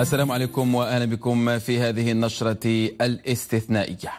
السلام عليكم واهلا بكم في هذه النشره الاستثنائيه.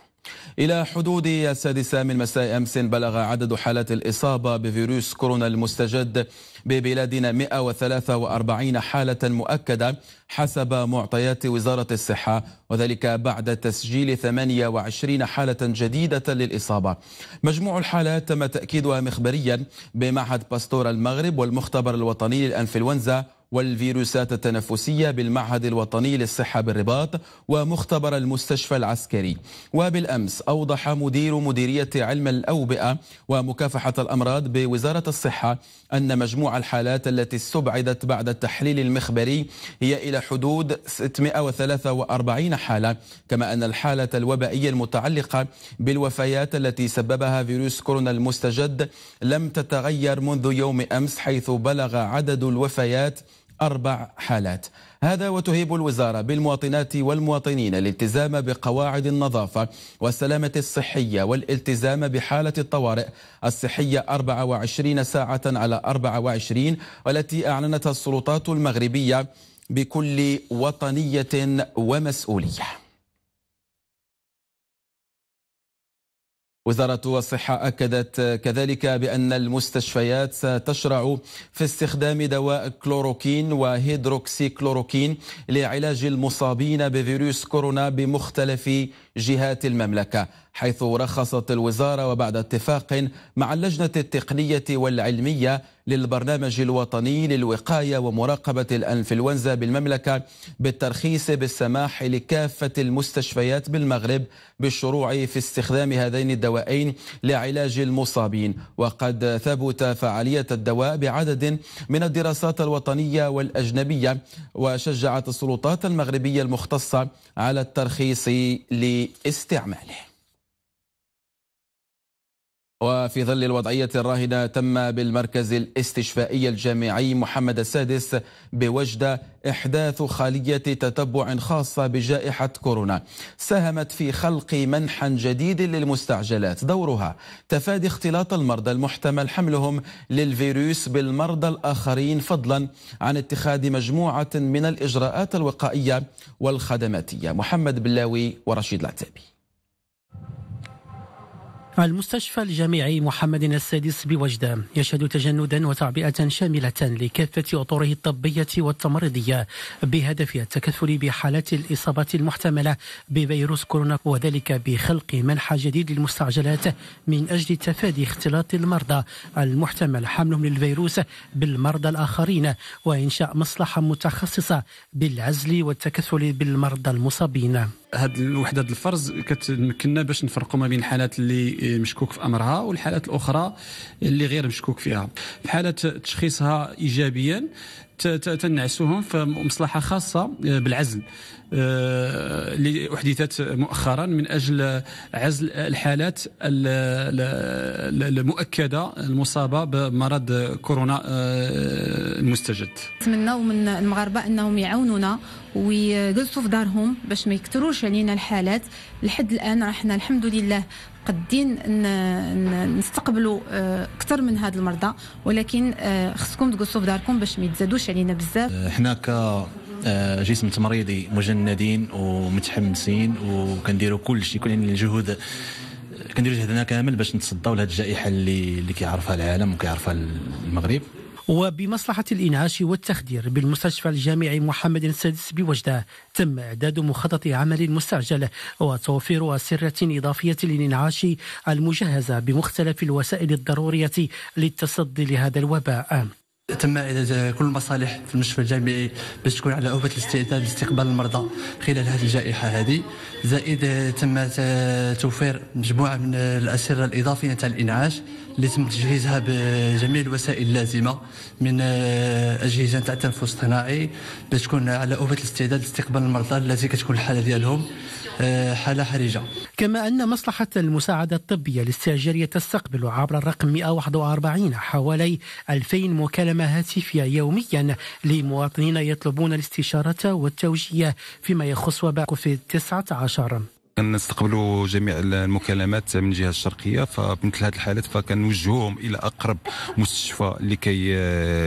إلى حدود السادسة من مساء أمس بلغ عدد حالات الإصابة بفيروس كورونا المستجد ببلادنا 143 حالة مؤكدة حسب معطيات وزارة الصحة وذلك بعد تسجيل 28 حالة جديدة للإصابة مجموع الحالات تم تأكيدها مخبريا بمعهد باستور المغرب والمختبر الوطني للأنفلونزا والفيروسات التنفسية بالمعهد الوطني للصحة بالرباط ومختبر المستشفى العسكري وبالأمس أوضح مدير مديرية علم الأوبئة ومكافحة الأمراض بوزارة الصحة أن مجموع الحالات التي استبعدت بعد التحليل المخبري هي إلى حدود 643 حالة كما أن الحالة الوبائية المتعلقة بالوفيات التي سببها فيروس كورونا المستجد لم تتغير منذ يوم أمس حيث بلغ عدد الوفيات أربع حالات هذا وتهيب الوزارة بالمواطنات والمواطنين الالتزام بقواعد النظافة والسلامة الصحية والالتزام بحالة الطوارئ الصحية 24 ساعة على 24 والتي أعلنتها السلطات المغربية بكل وطنية ومسؤولية وزارة الصحة أكدت كذلك بأن المستشفيات ستشرع في استخدام دواء كلوروكين وهيدروكسي كلوروكين لعلاج المصابين بفيروس كورونا بمختلف جهات المملكة حيث رخصت الوزارة وبعد اتفاق مع اللجنة التقنية والعلمية للبرنامج الوطني للوقاية ومراقبة الأنفلونزا بالمملكة بالترخيص بالسماح لكافة المستشفيات بالمغرب بالشروع في استخدام هذين الدوائين لعلاج المصابين وقد ثبت فعالية الدواء بعدد من الدراسات الوطنية والأجنبية وشجعت السلطات المغربية المختصة على الترخيص لاستعماله وفي ظل الوضعية الراهنة تم بالمركز الاستشفائي الجامعي محمد السادس بوجدة إحداث خالية تتبع خاصة بجائحة كورونا ساهمت في خلق منحا جديد للمستعجلات دورها تفادي اختلاط المرضى المحتمل حملهم للفيروس بالمرضى الآخرين فضلا عن اتخاذ مجموعة من الإجراءات الوقائية والخدماتية محمد بلاوي ورشيد العتابي المستشفى الجامعي محمد السادس بوجدة يشهد تجندا وتعبئة شاملة لكافة أطوره الطبية والتمريضية بهدف التكثر بحالات الإصابة المحتملة بفيروس كورونا وذلك بخلق منحى جديد للمستعجلات من أجل تفادي اختلاط المرضى المحتمل حملهم للفيروس بالمرضى الآخرين وإنشاء مصلحة متخصصة بالعزل والتكثر بالمرضى المصابين هاد الوحده الفرز كتمكننا باش نفرقوا ما بين الحالات اللي مشكوك في امرها والحالات الاخرى اللي غير مشكوك فيها في حاله تشخيصها ايجابيا تنعسوهم في مصلحه خاصه آه، بالعزل آه، اللي احدثت مؤخرا من اجل عزل الحالات المؤكده المصابه بمرض كورونا آه، المستجد. نتمنوا من المغاربه انهم يعاونونا ويجلسوا في دارهم باش ما يكثروش علينا الحالات لحد الان احنا الحمد لله قادين نستقبلوا آه، اكثر من هاد المرضى ولكن آه، خصكم تقصوا في داركم باش ما يتزادوش علينا بزاف آه، حنا ك جسم تمريضي مجندين ومتحمسين وكنديروا كل شيء كل يعني الجهود كنديروا جهدنا كامل باش نتصداو لهذه الجائحه اللي اللي كيعرفها العالم وكيعرفها المغرب وبمصلحة الإنعاش والتخدير بالمستشفى الجامعي محمد السادس بوجدة تم إعداد مخطط عمل مستعجل وتوفير أسرة إضافية للإنعاش المجهزة بمختلف الوسائل الضرورية للتصدي لهذا الوباء تم كل المصالح في المشفى الجامعي باش تكون على أوبة الاستعداد لاستقبال المرضى خلال هذه الجائحة هذه زائد تم توفير مجموعة من الأسرة الإضافية تاع الإنعاش اللي تم تجهيزها بجميع الوسائل اللازمة من آه، أجهزة تاع التنفس الصناعي باش تكون على أوبة الاستعداد لاستقبال المرضى التي كتكون الحالة ديالهم آه، حالة حرجة كما أن مصلحة المساعدة الطبية الاستعجالية تستقبل عبر الرقم 141 حوالي 2000 مكالمة هاتفية يوميا لمواطنين يطلبون الاستشارة والتوجيه فيما يخص وباء كوفيد 19 كنستقبلوا جميع المكالمات من الجهه الشرقيه فمثل هذه الحالات فكنوجهوهم الى اقرب مستشفى لكي كي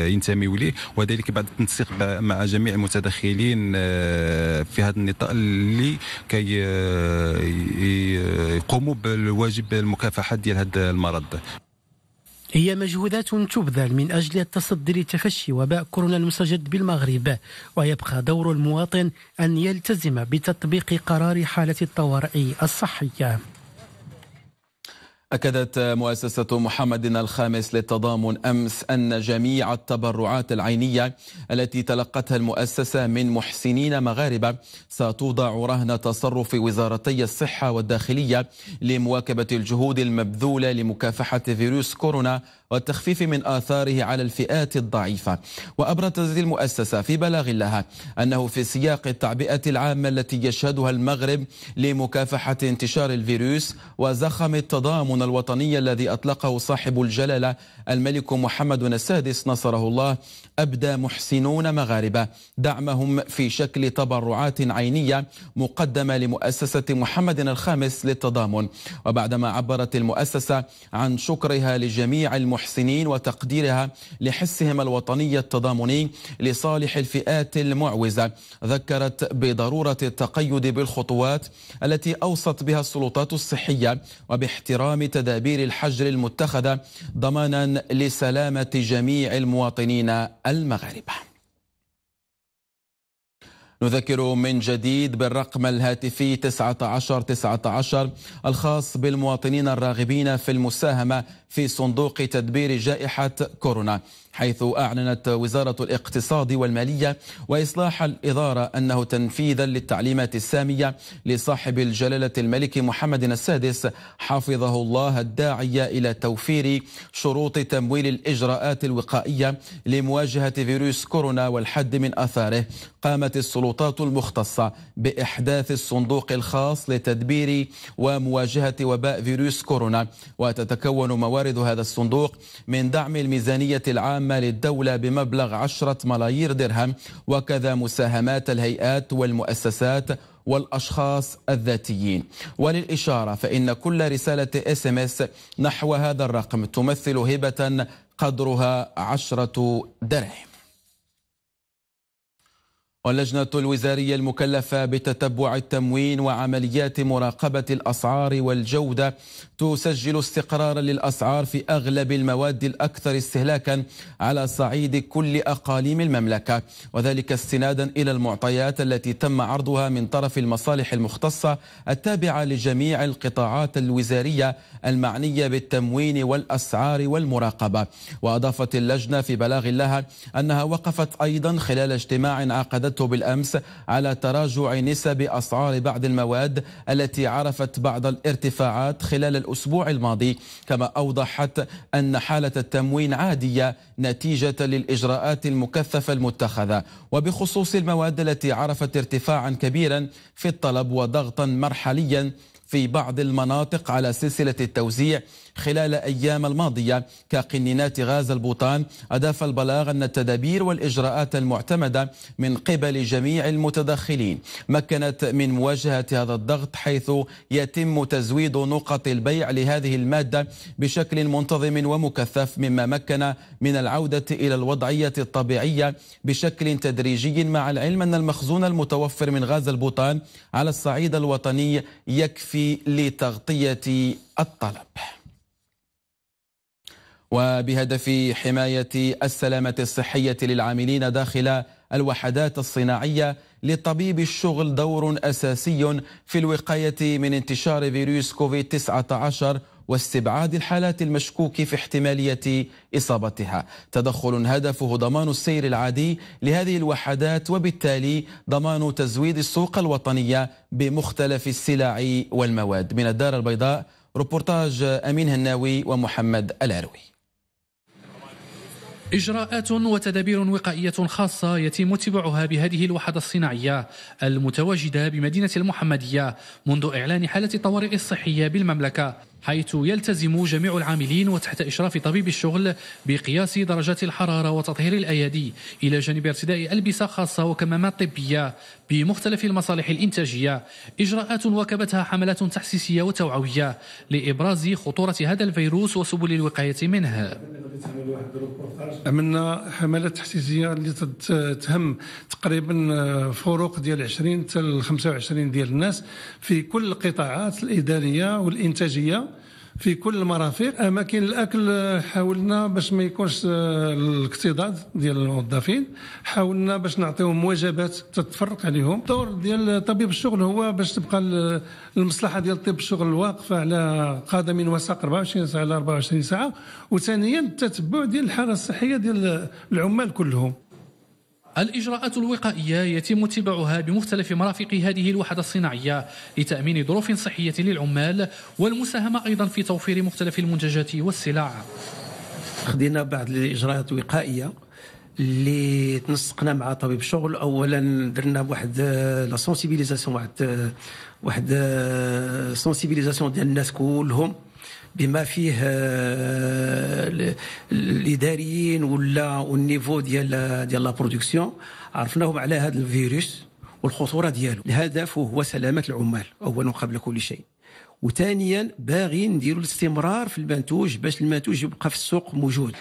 ليه اليه وذلك بعد التنسيق مع جميع المتدخلين آه، في هذا النطاق اللي كي آه، يقوموا بالواجب المكافحه ديال هذا المرض هي مجهودات تبذل من أجل التصدي لتفشي وباء كورونا المستجد بالمغرب ويبقى دور المواطن أن يلتزم بتطبيق قرار حالة الطوارئ الصحية أكدت مؤسسة محمد الخامس للتضامن أمس أن جميع التبرعات العينية التي تلقتها المؤسسة من محسنين مغاربة ستوضع رهن تصرف وزارتي الصحة والداخلية لمواكبة الجهود المبذولة لمكافحة فيروس كورونا والتخفيف من آثاره على الفئات الضعيفة وأبرزت المؤسسة في بلاغ لها أنه في سياق التعبئة العامة التي يشهدها المغرب لمكافحة انتشار الفيروس وزخم التضامن الوطني الذي أطلقه صاحب الجلالة الملك محمد السادس نصره الله أبدى محسنون مغاربة دعمهم في شكل تبرعات عينية مقدمة لمؤسسة محمد الخامس للتضامن وبعدما عبرت المؤسسة عن شكرها لجميع المحسنين المحسنين وتقديرها لحسهم الوطني التضامني لصالح الفئات المعوزة ذكرت بضرورة التقيد بالخطوات التي أوصت بها السلطات الصحية وباحترام تدابير الحجر المتخذة ضمانا لسلامة جميع المواطنين المغاربة نذكر من جديد بالرقم الهاتفي 19 19 الخاص بالمواطنين الراغبين في المساهمة في صندوق تدبير جائحة كورونا حيث أعلنت وزارة الاقتصاد والمالية وإصلاح الإدارة أنه تنفيذا للتعليمات السامية لصاحب الجلالة الملك محمد السادس حفظه الله الداعية إلى توفير شروط تمويل الإجراءات الوقائية لمواجهة فيروس كورونا والحد من أثاره قامت السلطات المختصة بإحداث الصندوق الخاص لتدبير ومواجهة وباء فيروس كورونا وتتكون موارد يقترض هذا الصندوق من دعم الميزانية العامة للدولة بمبلغ عشرة ملايير درهم وكذا مساهمات الهيئات والمؤسسات والأشخاص الذاتيين وللإشارة فإن كل رسالة اس ام اس نحو هذا الرقم تمثل هبة قدرها عشرة درهم واللجنة الوزارية المكلفة بتتبع التموين وعمليات مراقبة الأسعار والجودة تسجل استقرارا للأسعار في أغلب المواد الأكثر استهلاكا على صعيد كل أقاليم المملكة وذلك استنادا إلى المعطيات التي تم عرضها من طرف المصالح المختصة التابعة لجميع القطاعات الوزارية المعنية بالتموين والأسعار والمراقبة وأضافت اللجنة في بلاغ لها أنها وقفت أيضا خلال اجتماع عقدته أكدته بالأمس على تراجع نسب أسعار بعض المواد التي عرفت بعض الارتفاعات خلال الأسبوع الماضي كما أوضحت أن حالة التموين عادية نتيجة للإجراءات المكثفة المتخذة وبخصوص المواد التي عرفت ارتفاعا كبيرا في الطلب وضغطا مرحليا في بعض المناطق على سلسلة التوزيع خلال أيام الماضية كقنينات غاز البوطان أضاف البلاغ أن التدابير والإجراءات المعتمدة من قبل جميع المتدخلين مكنت من مواجهة هذا الضغط حيث يتم تزويد نقط البيع لهذه المادة بشكل منتظم ومكثف مما مكن من العودة إلى الوضعية الطبيعية بشكل تدريجي مع العلم أن المخزون المتوفر من غاز البوطان على الصعيد الوطني يكفي لتغطية الطلب وبهدف حماية السلامة الصحية للعاملين داخل الوحدات الصناعية لطبيب الشغل دور أساسي في الوقاية من انتشار فيروس كوفيد 19 واستبعاد الحالات المشكوك في احتمالية إصابتها تدخل هدفه ضمان السير العادي لهذه الوحدات وبالتالي ضمان تزويد السوق الوطنية بمختلف السلع والمواد من الدار البيضاء ربورتاج أمين هناوي ومحمد العروي إجراءات وتدابير وقائية خاصة يتم اتباعها بهذه الوحدة الصناعية المتواجدة بمدينة المحمدية منذ إعلان حالة الطوارئ الصحية بالمملكة حيث يلتزم جميع العاملين وتحت إشراف طبيب الشغل بقياس درجات الحرارة وتطهير الأيادي إلى جانب ارتداء ألبسة خاصة وكمامات طبية بمختلف المصالح الإنتاجية إجراءات وكبتها حملات تحسيسية وتوعوية لإبراز خطورة هذا الفيروس وسبل الوقاية منه عملنا حملات تحسيسية اللي تهم تقريبا فروق ديال 20 حتى 25 ديال الناس في كل القطاعات الإدارية والإنتاجية في كل المرافق اماكن آه، الاكل آه، حاولنا باش ما يكونش آه، الاكتضاد ديال الموظفين حاولنا باش نعطيهم وجبات تتفرق عليهم الدور ديال طبيب الشغل هو باش تبقى المصلحه ديال طب الشغل واقفه على قدم وساق 24 ساعه على 24 ساعه وثانيا التتبع ديال الحاله الصحيه ديال العمال كلهم الإجراءات الوقائية يتم اتباعها بمختلف مرافق هذه الوحدة الصناعية لتأمين ظروف صحية للعمال والمساهمة أيضا في توفير مختلف المنتجات والسلع خدينا بعض الإجراءات الوقائية اللي تنسقنا مع طبيب الشغل اولا درنا واحد لا آه، سونسيبيليزاسيون واحد آه، واحد سونسيبيليزاسيون آه، ديال الناس كلهم بما فيه آه، الاداريين ولا والنيفو ديال ديال لا برودكسيون عرفناهم على هذا الفيروس والخطوره ديالو الهدف هو سلامه العمال اولا قبل كل شيء وثانيا باغيين نديروا الاستمرار في المنتوج باش المنتوج يبقى في السوق موجود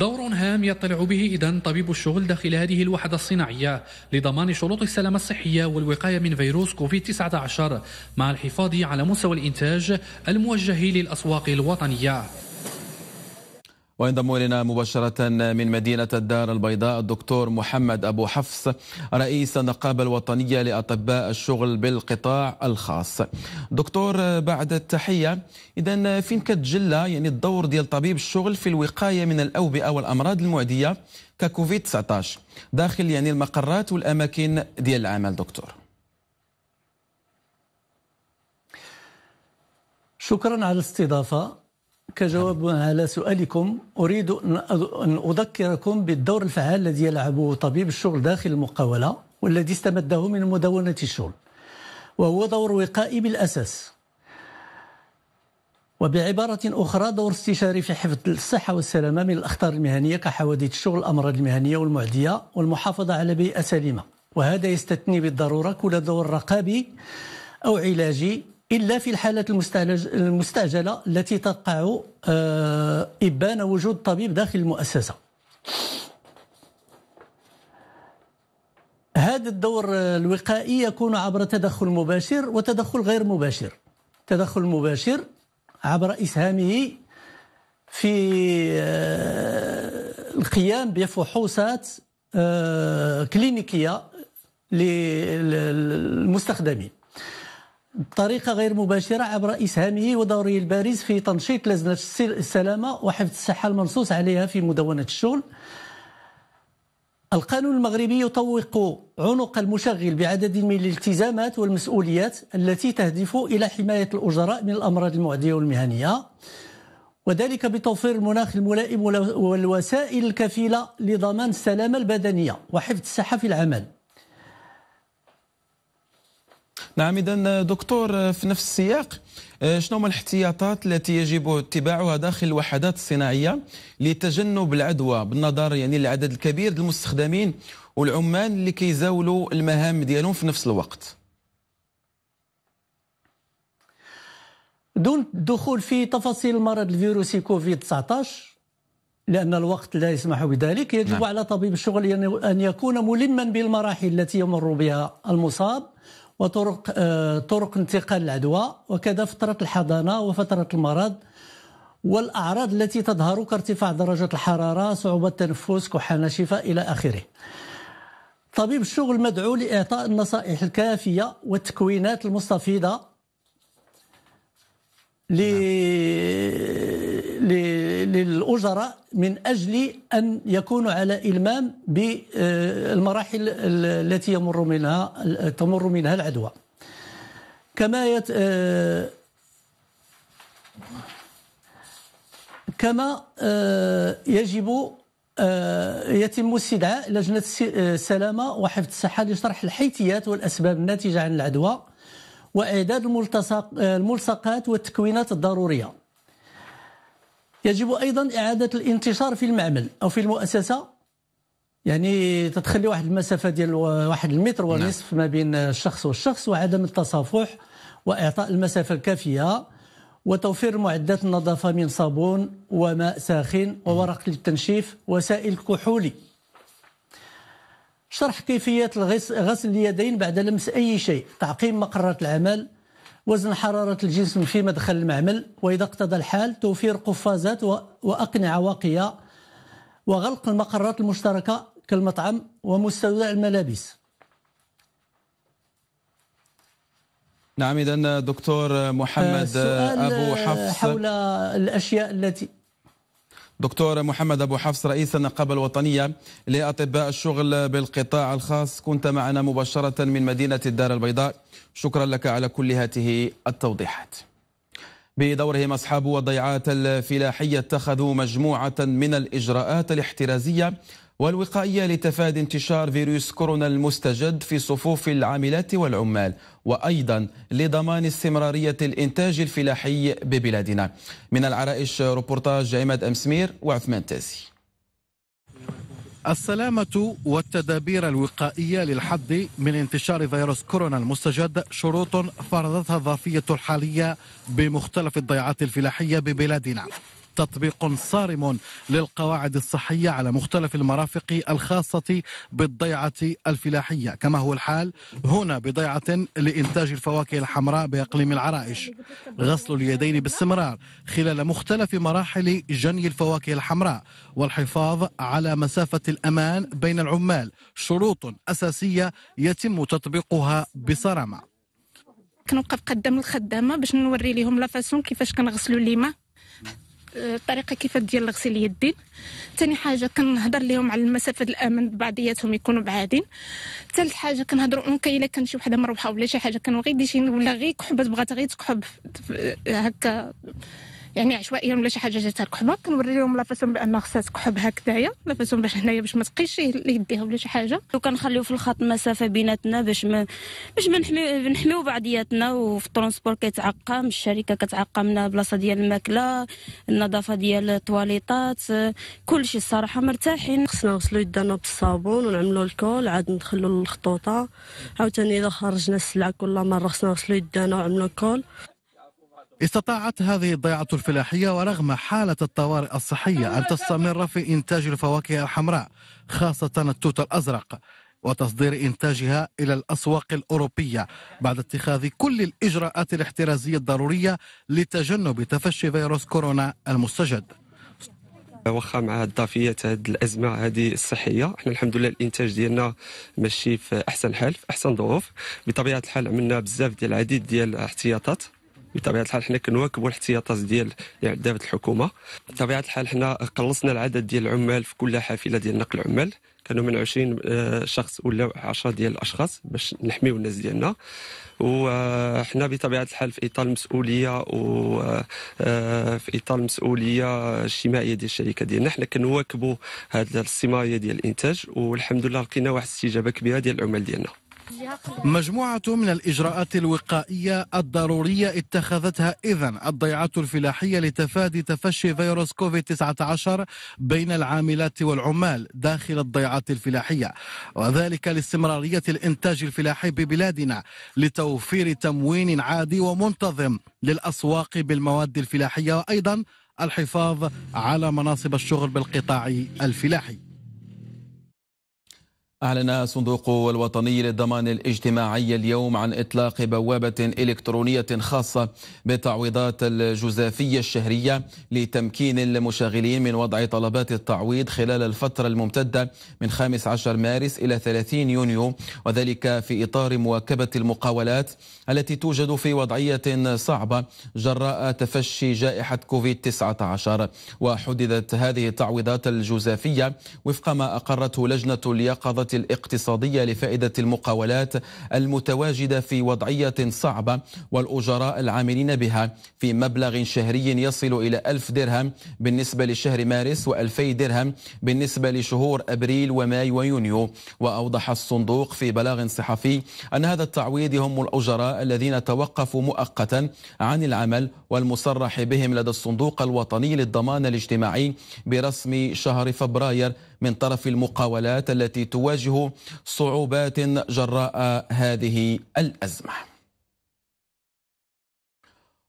دور هام يطلع به إذا طبيب الشغل داخل هذه الوحدة الصناعية لضمان شروط السلامة الصحية والوقاية من فيروس كوفيد-19 مع الحفاظ على مستوى الإنتاج الموجه للأسواق الوطنية وينضم الينا مباشره من مدينه الدار البيضاء الدكتور محمد ابو حفص رئيس النقابه الوطنيه لاطباء الشغل بالقطاع الخاص. دكتور بعد التحيه اذا فين كتجلى يعني الدور ديال طبيب الشغل في الوقايه من الاوبئه والامراض المعديه ككوفيد 19 داخل يعني المقرات والاماكن ديال العمل دكتور. شكرا على الاستضافه كجواب على سؤالكم أريد أن أذكركم بالدور الفعال الذي يلعبه طبيب الشغل داخل المقاولة والذي استمده من مدونة الشغل وهو دور وقائي بالأساس وبعبارة أخرى دور استشاري في حفظ الصحة والسلامة من الأخطار المهنية كحوادث الشغل الأمراض المهنية والمعدية والمحافظة على بيئة سليمة وهذا يستثني بالضرورة كل دور رقابي أو علاجي إلا في الحالات المستعجلة التي تقع آه، إبان وجود طبيب داخل المؤسسة هذا الدور الوقائي يكون عبر تدخل مباشر وتدخل غير مباشر تدخل مباشر عبر إسهامه في آه، القيام بفحوصات آه، كلينيكية للمستخدمين بطريقه غير مباشره عبر اسهامه ودوره البارز في تنشيط لجنه السلامه وحفظ الصحه المنصوص عليها في مدونه الشؤون القانون المغربي يطوق عنق المشغل بعدد من الالتزامات والمسؤوليات التي تهدف الى حمايه الاجراء من الامراض المعديه والمهنيه وذلك بتوفير المناخ الملائم والوسائل الكفيله لضمان السلامه البدنيه وحفظ الصحه في العمل نعم إذا دكتور في نفس السياق آه، شنو هما الاحتياطات التي يجب اتباعها داخل الوحدات الصناعية لتجنب العدوى بالنظر يعني للعدد الكبير المستخدمين والعمال اللي كيزاولوا المهام ديالهم في نفس الوقت دون الدخول في تفاصيل المرض الفيروسي كوفيد 19 لأن الوقت لا يسمح بذلك يجب نعم. على طبيب الشغل أن يكون ملما بالمراحل التي يمر بها المصاب وطرق آه، طرق انتقال العدوى وكذا فترة الحضانة وفترة المرض والأعراض التي تظهر كارتفاع درجة الحرارة صعوبة التنفس كحة ناشفه إلى آخره طبيب الشغل مدعو لإعطاء النصائح الكافية والتكوينات المستفيضة نعم. للأجراء من أجل أن يكونوا على إلمام بالمراحل التي يمر منها تمر منها العدوى كما يت آه، كما آه، يجب آه، يتم استدعاء لجنة السلامة وحفظ الصحة لشرح الحيثيات والأسباب الناتجة عن العدوى وإعداد الملتصق الملصقات والتكوينات الضرورية يجب أيضا إعادة الانتشار في المعمل أو في المؤسسة يعني تتخلي واحد المسافة ديال واحد المتر نعم. ونصف ما بين الشخص والشخص وعدم التصافح وإعطاء المسافة الكافية وتوفير معدات النظافة من صابون وماء ساخن وورق للتنشيف وسائل كحولي شرح كيفية غسل اليدين بعد لمس أي شيء تعقيم مقرات العمل وزن حرارة الجسم في مدخل المعمل وإذا اقتضى الحال توفير قفازات وأقنعة واقية وغلق المقرات المشتركة كالمطعم ومستودع الملابس نعم إذا دكتور محمد آه، أبو حفص حول الأشياء التي دكتور محمد أبو حفص رئيس النقابة الوطنية لأطباء الشغل بالقطاع الخاص كنت معنا مباشرة من مدينة الدار البيضاء شكرا لك على كل هذه التوضيحات بدورهم أصحاب الضيعات الفلاحية اتخذوا مجموعة من الإجراءات الاحترازية والوقائية لتفادي انتشار فيروس كورونا المستجد في صفوف العاملات والعمال وأيضا لضمان استمرارية الإنتاج الفلاحي ببلادنا من العرائش روبورتاج عماد أمسمير وعثمان تازي السلامة والتدابير الوقائية للحد من انتشار فيروس كورونا المستجد شروط فرضتها الظرفية الحالية بمختلف الضيعات الفلاحية ببلادنا تطبيق صارم للقواعد الصحية على مختلف المرافق الخاصة بالضيعة الفلاحية كما هو الحال هنا بضيعة لإنتاج الفواكه الحمراء بإقليم العرائش غسل اليدين باستمرار خلال مختلف مراحل جني الفواكه الحمراء والحفاظ على مسافة الأمان بين العمال شروط أساسية يتم تطبيقها بصرامة كنوقف قدام الخدامه باش نوري لهم لافاسون كيفاش كنغسلوا الليمه الطريقه كيف ديال غسيل اليدين ثاني حاجه كنهضر لهم على المسافه الامن بعضياتهم يكونوا بعادين ثالث حاجه كنهضروا اونكا الا كان شي وحده مروحه ولا شي حاجه كانوا ولا غير كحبات بغات غير تكحب آه، هكا يعني عشوائيا ولا شي حاجه جاتها الكحبه كنوري لهم لافاسون بان خصها تكحب هكذايا لافاسون باش هنايا باش ما تقيش يديها ولا شي حاجه وكنخليو في الخط مسافه بيناتنا باش ما باش ما نحمي نحميو بعضياتنا وفي الترونسبور كيتعقم الشركه كتعقمنا بلاصه ديال الماكله النظافه ديال التواليطات كلشي الصراحه مرتاحين خصنا نغسلو يدنا بالصابون ونعملو الكول عاد ندخلو الخطوطه عاوتاني اذا خرجنا السلعه كل مره خصنا نغسلو يدنا ونعملو الكول استطاعت هذه الضيعة الفلاحية ورغم حالة الطوارئ الصحية أن تستمر في إنتاج الفواكه الحمراء خاصة التوت الأزرق وتصدير إنتاجها إلى الأسواق الأوروبية بعد اتخاذ كل الإجراءات الاحترازية الضرورية لتجنب تفشي فيروس كورونا المستجد واخا مع الضافيه هذه الازمه هذه الصحيه احنا الحمد لله الانتاج ديالنا ماشي في احسن حال في احسن ظروف بطبيعه الحال عملنا بزاف ديال العديد ديال الاحتياطات بطبيعه الحال حنا كنواكبوا الاحتياطات ديال يعني الحكومه بطبيعه الحال حنا قلصنا العدد ديال العمال في كل حافله ديال نقل العمال كانوا من 20 آه، شخص ولا 10 ديال الاشخاص باش نحميو الناس ديالنا وحنا بطبيعه الحال في اطار المسؤوليه و آه، آه، في اطار المسؤوليه الاجتماعيه ديال الشركه ديالنا حنا كنواكبوا هذه الصمايه ديال الانتاج والحمد لله لقينا واحد الاستجابه كبيره ديال العمال ديالنا مجموعة من الإجراءات الوقائية الضرورية اتخذتها إذا الضيعة الفلاحية لتفادي تفشي فيروس كوفيد-19 بين العاملات والعمال داخل الضيعات الفلاحية وذلك لاستمرارية الإنتاج الفلاحي ببلادنا لتوفير تموين عادي ومنتظم للأسواق بالمواد الفلاحية وأيضا الحفاظ على مناصب الشغل بالقطاع الفلاحي أعلن صندوق الوطني للضمان الاجتماعي اليوم عن إطلاق بوابة إلكترونية خاصة بالتعويضات الجزافية الشهرية لتمكين المشاغلين من وضع طلبات التعويض خلال الفترة الممتدة من 15 مارس إلى 30 يونيو وذلك في إطار مواكبة المقاولات التي توجد في وضعية صعبة جراء تفشي جائحة كوفيد-19 وحددت هذه التعويضات الجزافية وفق ما أقرته لجنة اليقظة الاقتصادية لفائدة المقاولات المتواجدة في وضعية صعبة والأجراء العاملين بها في مبلغ شهري يصل إلى ألف درهم بالنسبة لشهر مارس و2000 درهم بالنسبة لشهور أبريل وماي ويونيو وأوضح الصندوق في بلاغ صحفي أن هذا التعويض يهم الأجراء الذين توقفوا مؤقتا عن العمل والمصرح بهم لدى الصندوق الوطني للضمان الاجتماعي برسم شهر فبراير من طرف المقاولات التي تواجه صعوبات جراء هذه الازمه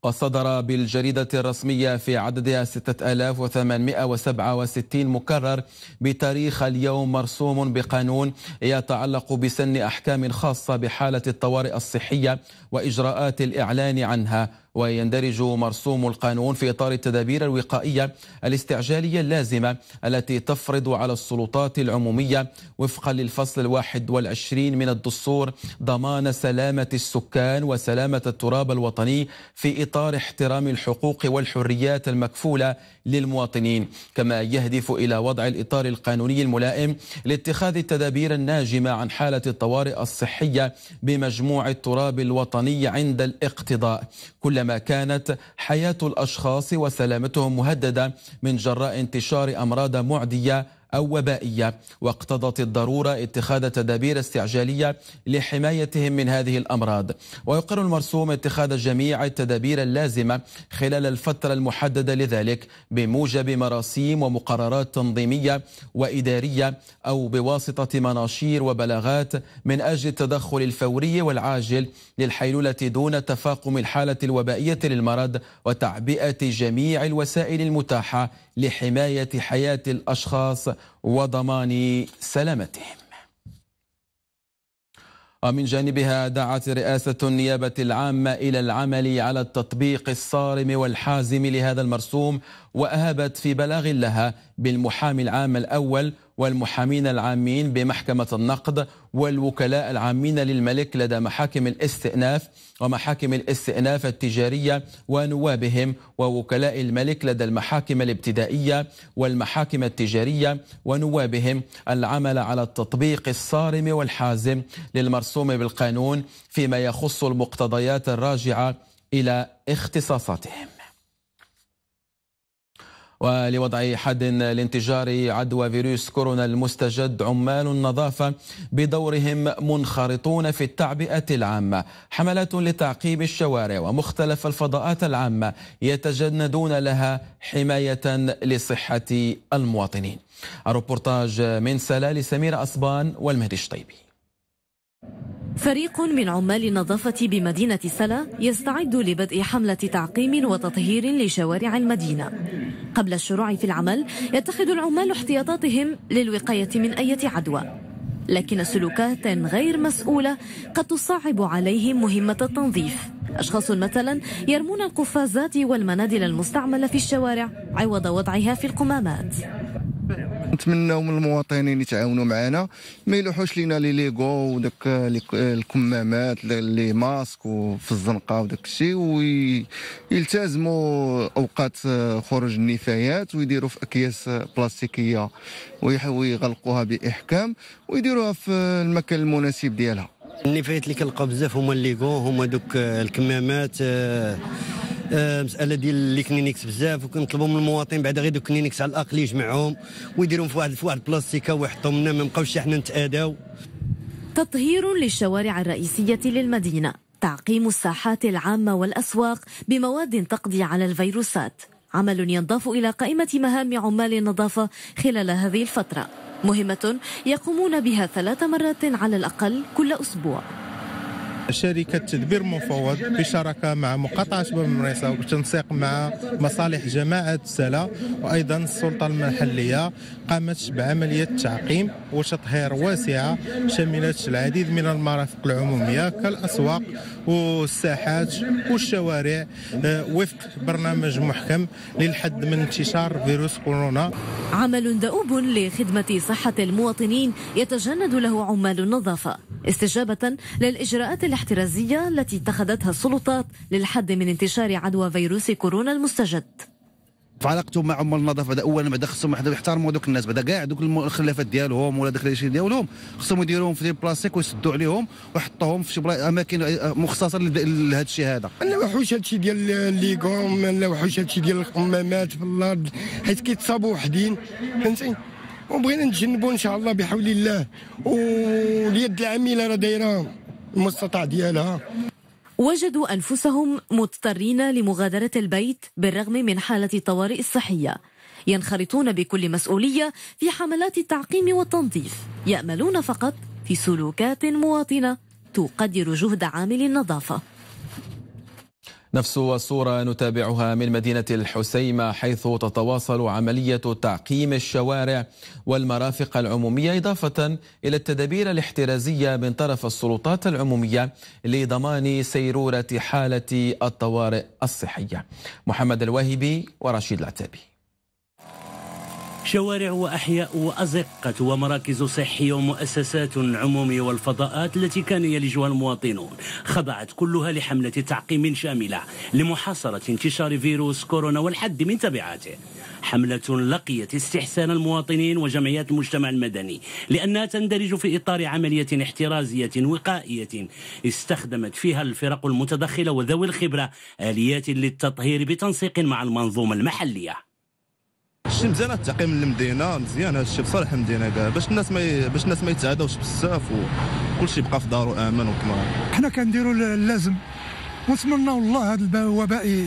وصدر بالجريدة الرسمية في عددها 6867 مكرر بتاريخ اليوم مرسوم بقانون يتعلق بسن أحكام خاصة بحالة الطوارئ الصحية وإجراءات الإعلان عنها ويندرج مرسوم القانون في إطار التدابير الوقائية الاستعجالية اللازمة التي تفرض على السلطات العمومية وفقا للفصل الواحد والعشرين من الدستور ضمان سلامة السكان وسلامة التراب الوطني في إطار احترام الحقوق والحريات المكفولة للمواطنين كما يهدف إلى وضع الإطار القانوني الملائم لاتخاذ التدابير الناجمة عن حالة الطوارئ الصحية بمجموع التراب الوطني عند الاقتضاء كلما حينما كانت حياة الأشخاص وسلامتهم مهددة من جراء انتشار أمراض معدية أو وبائية واقتضت الضرورة اتخاذ تدابير استعجالية لحمايتهم من هذه الأمراض ويقر المرسوم اتخاذ جميع التدابير اللازمة خلال الفترة المحددة لذلك بموجب مراسيم ومقررات تنظيمية وإدارية أو بواسطة مناشير وبلاغات من أجل التدخل الفوري والعاجل للحيلولة دون تفاقم الحالة الوبائية للمرض وتعبئة جميع الوسائل المتاحة لحماية حياة الأشخاص وضمان سلامتهم ومن جانبها دعت رئاسة النيابة العامة إلى العمل على التطبيق الصارم والحازم لهذا المرسوم وأهبت في بلاغ لها بالمحامي العام الأول والمحامين العامين بمحكمة النقد والوكلاء العامين للملك لدى محاكم الاستئناف ومحاكم الاستئناف التجارية ونوابهم ووكلاء الملك لدى المحاكم الابتدائية والمحاكم التجارية ونوابهم العمل على التطبيق الصارم والحازم للمرسوم بالقانون فيما يخص المقتضيات الراجعة إلى اختصاصاتهم ولوضع حد لانتشار عدوى فيروس كورونا المستجد عمال النظافة بدورهم منخرطون في التعبئة العامة حملات لتعقيب الشوارع ومختلف الفضاءات العامة يتجندون لها حماية لصحة المواطنين الروبورتاج من سلال سمير أصبان والمهدي الشطيبي فريق من عمال النظافة بمدينة سلا يستعد لبدء حملة تعقيم وتطهير لشوارع المدينة قبل الشروع في العمل يتخذ العمال احتياطاتهم للوقاية من أي عدوى لكن سلوكات غير مسؤولة قد تصعب عليهم مهمة التنظيف أشخاص مثلا يرمون القفازات والمنادل المستعملة في الشوارع عوض وضعها في القمامات نتمناو من المواطنين يتعاونوا معنا ما يلوحوش لينا لي ليغو وداك الكمامات لي ماسك وفي الزنقه وداك الشيء ويلتزموا اوقات خروج النفايات ويديروا في اكياس بلاستيكيه ويغلقوها باحكام ويديروها في المكان المناسب ديالها النفايات اللي كنلقاو بزاف هما الليغو هما دوك الكمامات آه، مساله ديال لي كلينيكس بزاف وكنطلبوا من المواطن بعدا غير دو كلينيكس على الاقل يجمعهم ويديرهم في واحد في واحد البلاستيكه ويحطهم لنا ما نبقاوش حنا نتاداو تطهير للشوارع الرئيسيه للمدينه تعقيم الساحات العامه والاسواق بمواد تقضي على الفيروسات عمل ينضاف الى قائمه مهام عمال النظافه خلال هذه الفتره مهمه يقومون بها ثلاث مرات على الاقل كل اسبوع شركة تدبير مفوض بشراكة مع مقاطعة شباب المريسة وبالتنسيق مع مصالح جماعة سلا وأيضا السلطة المحلية قامت بعملية تعقيم وتطهير واسعة شملت العديد من المرافق العمومية كالأسواق والساحات والشوارع آه، وفق برنامج محكم للحد من انتشار فيروس كورونا عمل دؤوب لخدمة صحة المواطنين يتجند له عمال النظافة استجابة للإجراءات الاحترازية التي اتخذتها السلطات للحد من انتشار عدوى فيروس كورونا المستجد في مع عمال النظافه هذا اولا بعدا خصهم حدا يحترموا دوك الناس بعدا كاع دوك الخلافات ديالهم ولا داك الشيء ديالهم خصهم يديروهم في البلاستيك ويسدوا عليهم ويحطوهم في شي اماكن آه، آه، مخصصه لهذا الشيء هذا انا وحوش هذا الشيء ديال الليغوم انا وحوش هذا الشيء ديال القمامات في الارض حيت كيتصابوا وحدين فهمتي وبغينا نتجنبوا ان شاء الله بحول الله واليد العامله راه دايره المستطاع ديالها وجدوا أنفسهم مضطرين لمغادرة البيت بالرغم من حالة الطوارئ الصحية ينخرطون بكل مسؤولية في حملات التعقيم والتنظيف يأملون فقط في سلوكات مواطنة تقدر جهد عامل النظافة نفس الصورة نتابعها من مدينة الحسيمة حيث تتواصل عملية تعقيم الشوارع والمرافق العمومية إضافة إلى التدابير الاحترازية من طرف السلطات العمومية لضمان سيرورة حالة الطوارئ الصحية محمد الواهبي ورشيد العتابي شوارع وأحياء وأزقة ومراكز صحية ومؤسسات عمومية والفضاءات التي كان يلجها المواطنون خضعت كلها لحملة تعقيم شاملة لمحاصرة انتشار فيروس كورونا والحد من تبعاته حملة لقيت استحسان المواطنين وجمعيات المجتمع المدني لأنها تندرج في إطار عملية احترازية وقائية استخدمت فيها الفرق المتدخلة وذوي الخبرة آليات للتطهير بتنسيق مع المنظومة المحلية شي مزيان التعقيم المدينه مزيان هادشي بصالح المدينه كاع باش الناس ما باش الناس ما يتعادوش بزاف وكلشي يبقى في دارو امن وطمان حنا كنديروا اللازم ونتمنى والله هذا الوباء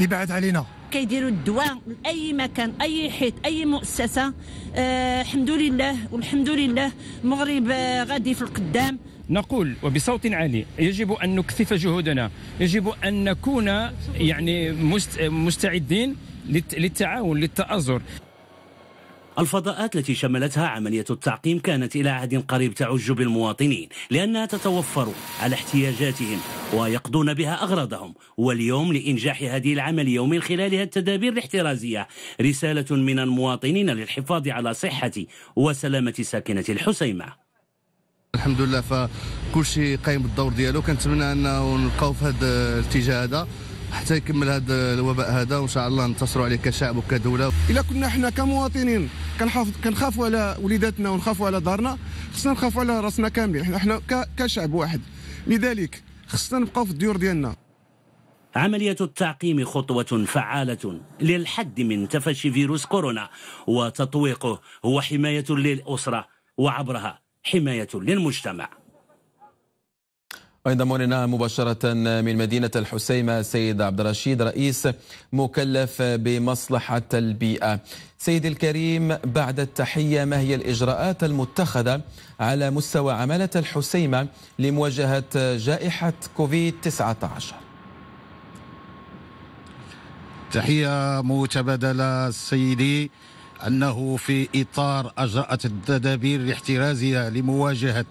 يبعد علينا كيديروا الدواء لاي مكان اي حيط اي مؤسسه آه الحمد لله والحمد لله المغرب آه غادي في القدام نقول وبصوت عالي يجب ان نكثف جهودنا يجب ان نكون يعني مستعدين للتعاون للتآزر الفضاءات التي شملتها عملية التعقيم كانت إلى عهد قريب تعج بالمواطنين لأنها تتوفر على احتياجاتهم ويقضون بها أغراضهم واليوم لإنجاح هذه العملية ومن خلالها التدابير الاحترازية رسالة من المواطنين للحفاظ على صحة وسلامة ساكنة الحسيمة الحمد لله فكل شيء قايم بالدور ديالو كنتمنى انه نلقاو في هذا الاتجاه هذا حتى يكمل هذا الوباء هذا وان شاء الله ننتصروا عليه كشعب وكدوله الا كنا حنا كمواطنين كنحافظ كنخافوا على وليداتنا ونخافوا على دارنا خصنا نخافوا على راسنا كاملين حنا حنا كشعب واحد لذلك خصنا نبقاو في الديور ديالنا عملية التعقيم خطوة فعالة للحد من تفشي فيروس كورونا وتطويقه هو حماية للأسرة وعبرها حماية للمجتمع وينضم الينا مباشرة من مدينة الحسيمة السيد عبد الرشيد رئيس مكلف بمصلحة البيئة. سيد الكريم بعد التحية ما هي الإجراءات المتخذة على مستوى عمالة الحسيمة لمواجهة جائحة كوفيد 19 تحية متبادلة سيدي أنه في إطار اجراءات التدابير الاحترازيه لمواجهة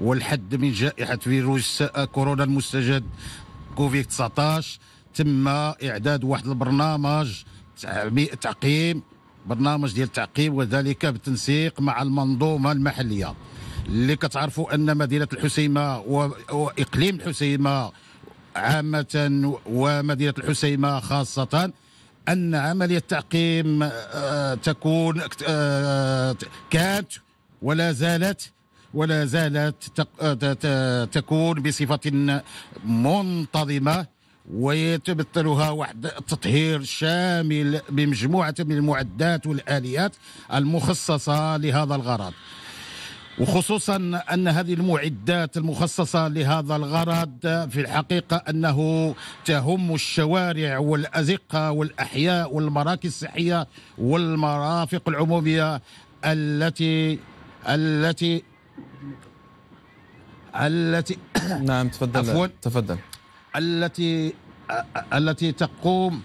والحد من جائحة فيروس كورونا المستجد كوفيد 19 تم إعداد واحد البرنامج تعقيم برنامج ديال التعقيم وذلك بالتنسيق مع المنظومة المحلية اللي كتعرفوا أن مدينة الحسيمة وإقليم الحسيمة عامة ومدينة الحسيمة خاصة أن عملية التعقيم آه، تكون آه، كانت ولا زالت ولا زالت آه، تكون بصفة منتظمة ويتمثلها واحد التطهير شامل بمجموعة من المعدات والآليات المخصصة لهذا الغرض وخصوصا ان هذه المعدات المخصصه لهذا الغرض في الحقيقه انه تهم الشوارع والازقه والاحياء والمراكز الصحيه والمرافق العموميه التي التي التي نعم تفضل عفوا تفضل التي التي تقوم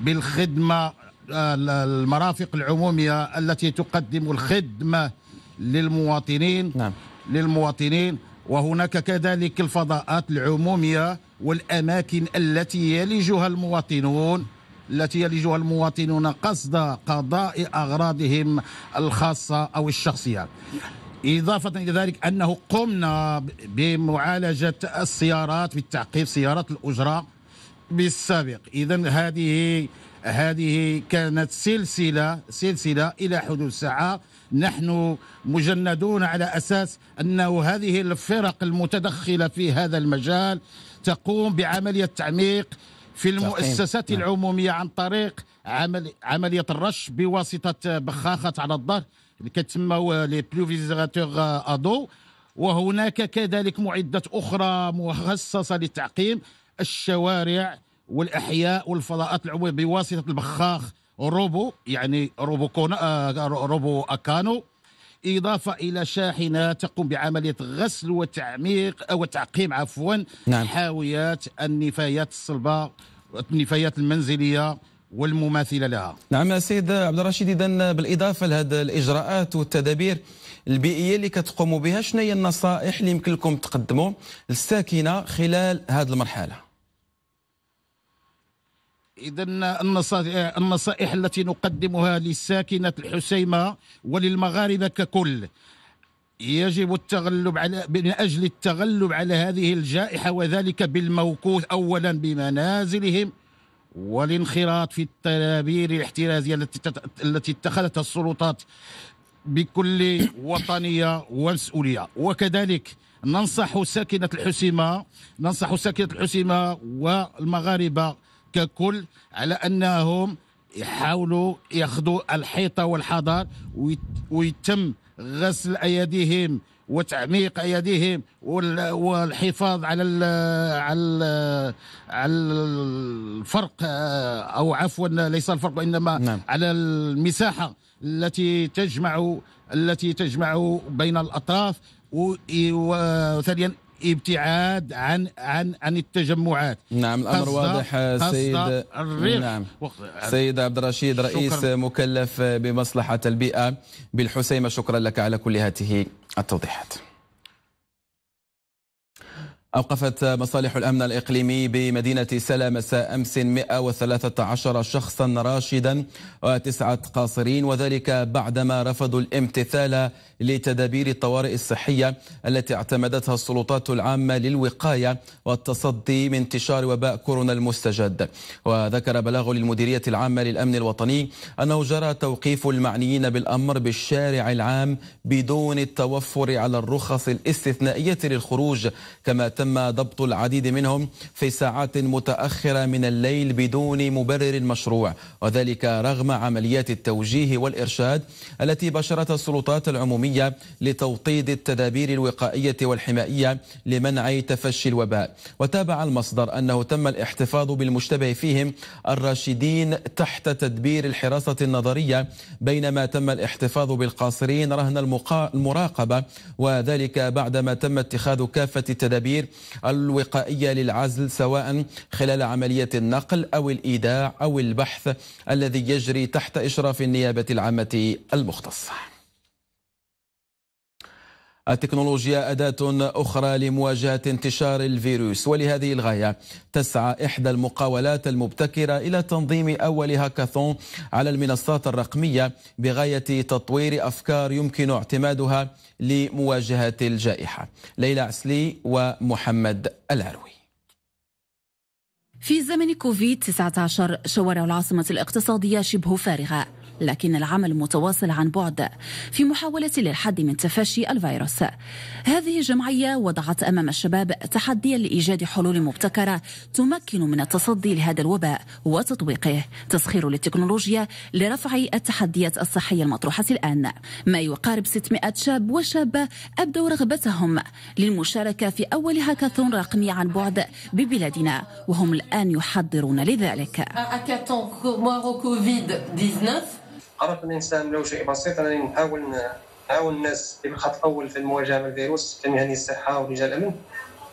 بالخدمه آه، المرافق العموميه التي تقدم الخدمه للمواطنين نعم. للمواطنين وهناك كذلك الفضاءات العمومية والأماكن التي يلجها المواطنون التي يلجها المواطنون قصد قضاء أغراضهم الخاصة أو الشخصية إضافة إلى ذلك أنه قمنا بمعالجة السيارات بالتعقيب سيارات الأجرة بالسابق إذا هذه هذه كانت سلسلة سلسلة إلى حدود ساعة نحن مجندون على أساس أنه هذه الفرق المتدخلة في هذا المجال تقوم بعملية تعميق في المؤسسات نعم. العمومية عن طريق عمل عملية الرش بواسطة بخاخة على الظهر اللي لي بلوفيزاتور أدو وهناك كذلك معدات أخرى مخصصة لتعقيم الشوارع والأحياء والفضاءات العمومية بواسطة البخاخ روبو يعني روبو كونا آه، روبو اكانو إضافة إلى شاحنة تقوم بعملية غسل وتعميق أو آه، تعقيم عفوا نعم. حاويات النفايات الصلبة النفايات المنزلية والمماثله لها. نعم سيد عبد الرشيد اذا بالاضافه لهذه الاجراءات والتدابير البيئيه اللي كتقوموا بها شنو هي النصائح اللي يمكن لكم تقدموا للساكنه خلال هذه المرحله؟ إذا النصائح التي نقدمها لساكنة الحسيمة وللمغاربة ككل يجب التغلب على من أجل التغلب على هذه الجائحة وذلك بالموقوف أولا بمنازلهم والانخراط في التدابير الاحترازية التي التي اتخذتها السلطات بكل وطنية ومسؤولية وكذلك ننصح ساكنة الحسيمة ننصح ساكنة الحسيمة والمغاربة ككل على انهم يحاولوا ياخذوا الحيطه والحذر ويتم غسل ايديهم وتعميق ايديهم والحفاظ على الـ على الـ على الفرق او عفوا ليس الفرق وانما نعم. على المساحه التي تجمع التي تجمع بين الاطراف وثانيا الابتعاد عن عن عن التجمعات نعم الامر واضح آه، سيد نعم سيد عبد الرشيد رئيس شكرا. مكلف بمصلحه البيئه بالحسيمه شكرا لك على كل هذه التوضيحات أوقفت مصالح الأمن الإقليمي بمدينة سلا مساء أمس 113 شخصا راشدا وتسعة قاصرين وذلك بعدما رفضوا الامتثال لتدابير الطوارئ الصحية التي اعتمدتها السلطات العامة للوقاية والتصدي من انتشار وباء كورونا المستجد وذكر بلاغ للمديرية العامة للأمن الوطني أنه جرى توقيف المعنيين بالأمر بالشارع العام بدون التوفر على الرخص الاستثنائية للخروج كما تم ضبط العديد منهم في ساعات متأخرة من الليل بدون مبرر مشروع وذلك رغم عمليات التوجيه والإرشاد التي بشرت السلطات العمومية لتوطيد التدابير الوقائية والحمائية لمنع تفشي الوباء وتابع المصدر أنه تم الاحتفاظ بالمشتبه فيهم الراشدين تحت تدبير الحراسة النظرية بينما تم الاحتفاظ بالقاصرين رهن المراقبة وذلك بعدما تم اتخاذ كافة التدابير الوقائية للعزل سواء خلال عملية النقل أو الإيداع أو البحث الذي يجري تحت إشراف النيابة العامة المختصة التكنولوجيا أداة أخرى لمواجهة انتشار الفيروس ولهذه الغاية تسعى إحدى المقاولات المبتكرة إلى تنظيم أول هاكاثون على المنصات الرقمية بغاية تطوير أفكار يمكن اعتمادها لمواجهة الجائحة ليلى عسلي ومحمد العروي في زمن كوفيد 19 شوارع العاصمة الاقتصادية شبه فارغة لكن العمل متواصل عن بعد في محاولة للحد من تفشي الفيروس هذه الجمعية وضعت أمام الشباب تحديا لإيجاد حلول مبتكرة تمكن من التصدي لهذا الوباء وتطبيقه تسخير للتكنولوجيا لرفع التحديات الصحية المطروحة الآن ما يقارب 600 شاب وشابة أبدوا رغبتهم للمشاركة في أول هاكاثون رقمي عن بعد ببلادنا وهم الآن يحضرون لذلك عرف الانسان لو شيء بسيط انني نحاول نعاون الناس في الخط الاول في المواجهه مع الفيروس كمهني الصحه ورجال الامن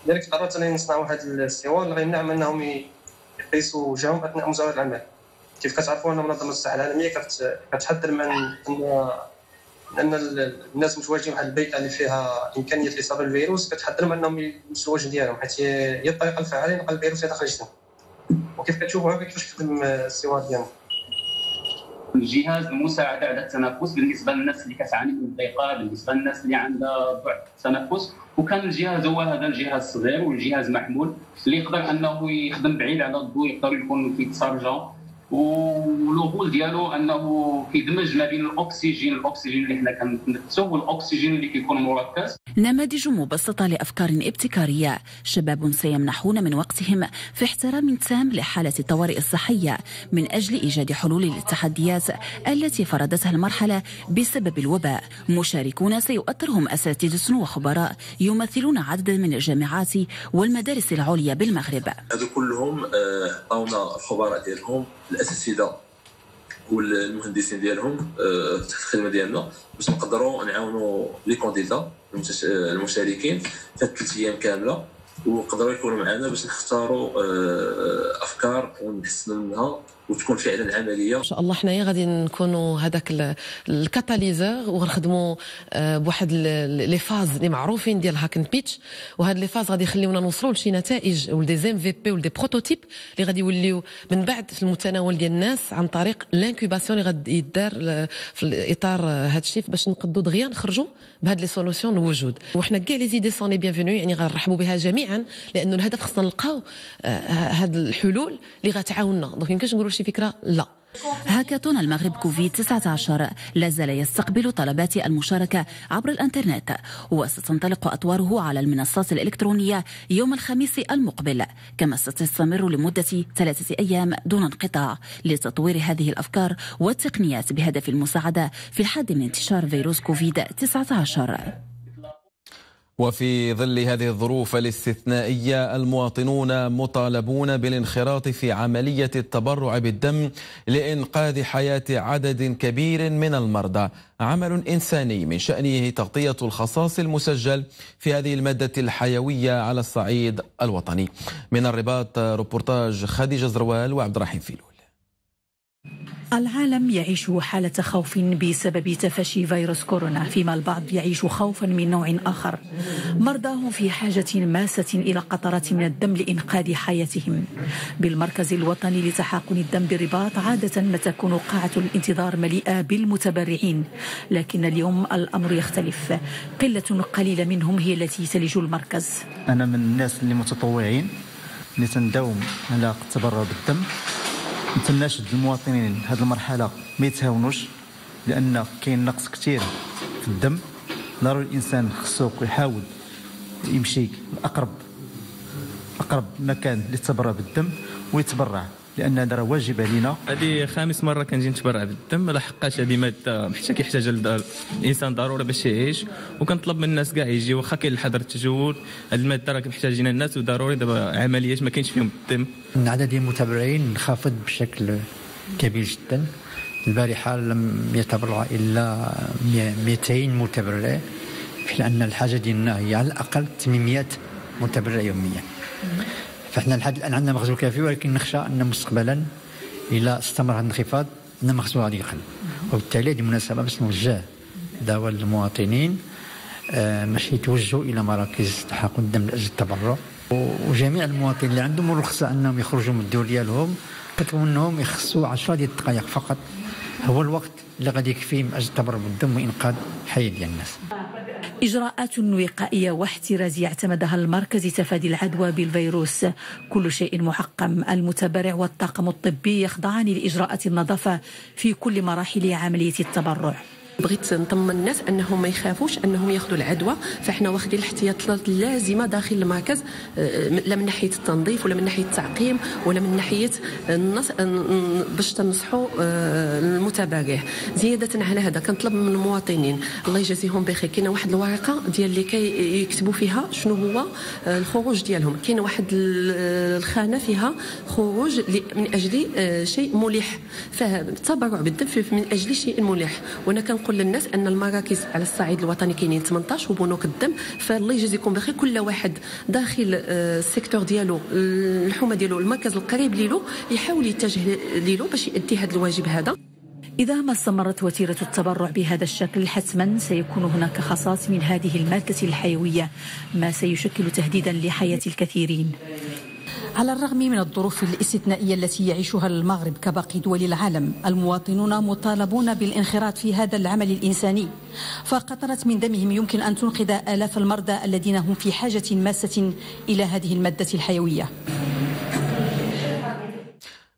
لذلك قررت انني نصنع واحد السوار اللي غيمنعهم انهم يقيسوا وجههم اثناء مزاوله العمل كيف كتعرفوا ان منظمه الصحه العالميه كتحذر من ان لان الناس متواجدين واحد البيئه اللي فيها امكانيه الاصابه بالفيروس كتحذر من انهم يمسوا الوجه ديالهم حيت هي الطريقه الفعاله لنقل الفيروس داخل الجسم وكيف كتشوفوا كيفاش كتخدم السوار ديالهم الجهاز المساعده على التنفس بالنسبه للناس اللي كتعاني من الضيقه بالنسبه للناس اللي عندها ضعف التنفس وكان الجهاز هو هذا الجهاز الصغير والجهاز محمول اللي يقدر انه يخدم بعيد على الضوء يقدر يكون كيتسارجا والغول ديالو انه كيدمج ما بين الاكسجين الاكسجين اللي حنا كنتنفسو والاكسجين اللي كيكون مركز نماذج مبسطه لافكار ابتكاريه شباب سيمنحون من وقتهم في احترام تام لحاله الطوارئ الصحيه من اجل ايجاد حلول للتحديات التي فرضتها المرحله بسبب الوباء مشاركون سيؤثرهم اساتذه وخبراء يمثلون عددا من الجامعات والمدارس العليا بالمغرب هذو كلهم عطاونا آه، الخبراء ديالهم الاساتذه والمهندسين ديالهم آه، تحت الخدمه ديالنا باش نقدروا نعاونوا لي كونديدا آه، المشاركين في ثلاث ايام كامله ونقدروا يكونوا معنا باش نختاروا آه، افكار ونحسنوا منها وتكون فعلا عمليه ان شاء الله حنايا غادي نكونوا هذاك الكاتاليزور وغنخدموا آه، بواحد لي فاز اللي معروفين ديال هاكن بيتش وهاد لي فاز غادي يخليونا نوصلوا لشي نتائج ولدي زيم في بي ولدي بروتوتيب اللي غادي يوليو من بعد في المتناول ديال الناس عن طريق لانكوباسيون اللي غادي يدار في الاطار آه، هاد الشيء باش نقدوا دغيا نخرجوا بهاد لي سولوسيون الوجود وحنا كاع لي زيدي سوني بيان فينو يعني غنرحبوا بها جميعا لانه الهدف خصنا نلقاو آه، هاد الحلول اللي غتعاوننا دونك يمكنش نقولوا شي فكره لا هاكاثون المغرب كوفيد 19 لا زال يستقبل طلبات المشاركة عبر الانترنت وستنطلق أطواره على المنصات الإلكترونية يوم الخميس المقبل كما ستستمر لمدة ثلاثة أيام دون انقطاع لتطوير هذه الأفكار والتقنيات بهدف المساعدة في الحد من انتشار فيروس كوفيد 19 وفي ظل هذه الظروف الاستثنائية المواطنون مطالبون بالانخراط في عملية التبرع بالدم لإنقاذ حياة عدد كبير من المرضى عمل إنساني من شأنه تغطية الخصاص المسجل في هذه المادة الحيوية على الصعيد الوطني من الرباط روبورتاج خديجة زروال وعبد الرحيم فيلو العالم يعيش حالة خوف بسبب تفشي فيروس كورونا فيما البعض يعيش خوفا من نوع آخر مرضاهم في حاجة ماسة إلى قطرات من الدم لإنقاذ حياتهم بالمركز الوطني لتحاقن الدم بالرباط عادة ما تكون قاعة الانتظار مليئة بالمتبرعين لكن اليوم الأمر يختلف قلة قليلة منهم هي التي تلج المركز أنا من الناس المتطوعين نتندوم اللي تنداوم على التبرع بالدم نتناشد المواطنين هذه المرحله ما يتهاونوش لان كاين نقص كثير في الدم ضروري الانسان خصو يحاول يمشي لاقرب اقرب مكان للتبرع بالدم ويتبرع لان هذا راه واجب علينا هذه خامس مره كنجي نتبرع بالدم لحقاش هذه ماده حتى كيحتاجها الانسان ضروري باش يعيش وكنطلب من الناس كاع يجي واخا كاين الحظر التجول هذه الماده راه محتاجينها الناس وضروري دابا عمليات ما كاينش فيهم الدم العدد ديال المتبرعين انخفض بشكل كبير جدا البارحه لم يتبرع الا 200 متبرع في ان الحاجه ديالنا هي على الاقل 800 متبرع يوميا فاحنا لحد الان عندنا مخزون كافي ولكن نخشى ان مستقبلا الى استمر هذا الانخفاض ان المخزون غادي يقل وبالتالي هذه المناسبه باش نوجه دواء للمواطنين باش آه، يتوجهوا الى مراكز تحقن الدم لاجل التبرع وجميع المواطنين اللي عندهم الرخصه انهم يخرجوا من الدور ديالهم كتمنى انهم يخصوا 10 ديال الدقائق فقط هو الوقت اللي غادي من اجل تبرب الدم وانقاذ حي ديال الناس إجراءات وقائية واحترازية اعتمدها المركز تفادي العدوى بالفيروس كل شيء محقم المتبرع والطاقم الطبي يخضعان لإجراءات النظافة في كل مراحل عملية التبرع بغيت نطمن الناس انهم ما يخافوش انهم ياخذوا العدوى فاحنا واخدين الاحتياطات اللازمه داخل المركز آه، لا من ناحيه التنظيف ولا من ناحيه التعقيم ولا من ناحيه النص باش تنصحوا آه، المتبرع زياده على هذا كنطلب من المواطنين الله يجازيهم بخير كاينه واحد الورقه ديال اللي كي يكتبوا فيها شنو هو آه، الخروج ديالهم كاين واحد الخانه فيها خروج من اجل شيء مليح فالتبرع بالدم من اجل شيء مليح وانا كنقول كل للناس ان المراكز على الصعيد الوطني كاينين 18 وبنوك الدم فالله يجازيكم بخير كل واحد داخل السيكتور آه، ديالو الحومه ديالو المركز القريب ليلو يحاول يتجه ليلو باش يؤدي هذا الواجب هذا إذا ما استمرت وتيرة التبرع بهذا الشكل حتما سيكون هناك خصاص من هذه المادة الحيوية ما سيشكل تهديدا لحياة الكثيرين على الرغم من الظروف الاستثنائية التي يعيشها المغرب كباقي دول العالم المواطنون مطالبون بالانخراط في هذا العمل الإنساني فقطرة من دمهم يمكن أن تنقذ آلاف المرضى الذين هم في حاجة ماسة إلى هذه المادة الحيوية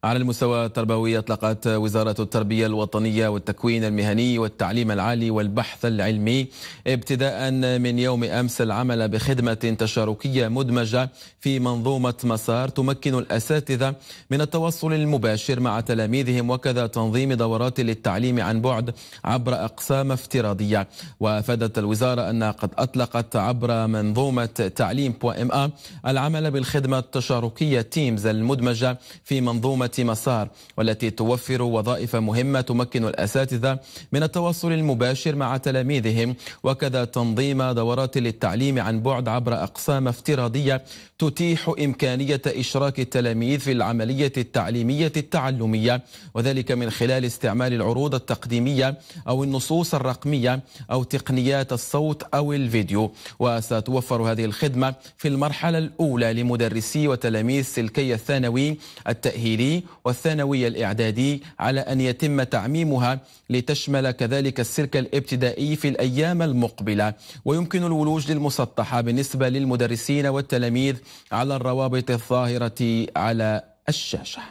على المستوى التربوي أطلقت وزارة التربية الوطنية والتكوين المهني والتعليم العالي والبحث العلمي ابتداء من يوم أمس العمل بخدمة تشاركية مدمجة في منظومة مسار تمكن الأساتذة من التواصل المباشر مع تلاميذهم وكذا تنظيم دورات للتعليم عن بعد عبر أقسام افتراضية وأفادت الوزارة أنها قد أطلقت عبر منظومة تعليم بو ام ا العمل بالخدمة التشاركية تيمز المدمجة في منظومة مسار والتي توفر وظائف مهمة تمكن الأساتذة من التواصل المباشر مع تلاميذهم وكذا تنظيم دورات للتعليم عن بعد عبر أقسام افتراضية تتيح إمكانية إشراك التلاميذ في العملية التعليمية التعلمية وذلك من خلال استعمال العروض التقديمية أو النصوص الرقمية أو تقنيات الصوت أو الفيديو وستوفر هذه الخدمة في المرحلة الأولى لمدرسي وتلاميذ سلكي الثانوي التأهيلي والثانوي الإعدادي على أن يتم تعميمها لتشمل كذلك السلك الابتدائي في الأيام المقبلة ويمكن الولوج للمسطحة بالنسبة للمدرسين والتلاميذ على الروابط الظاهرة على الشاشة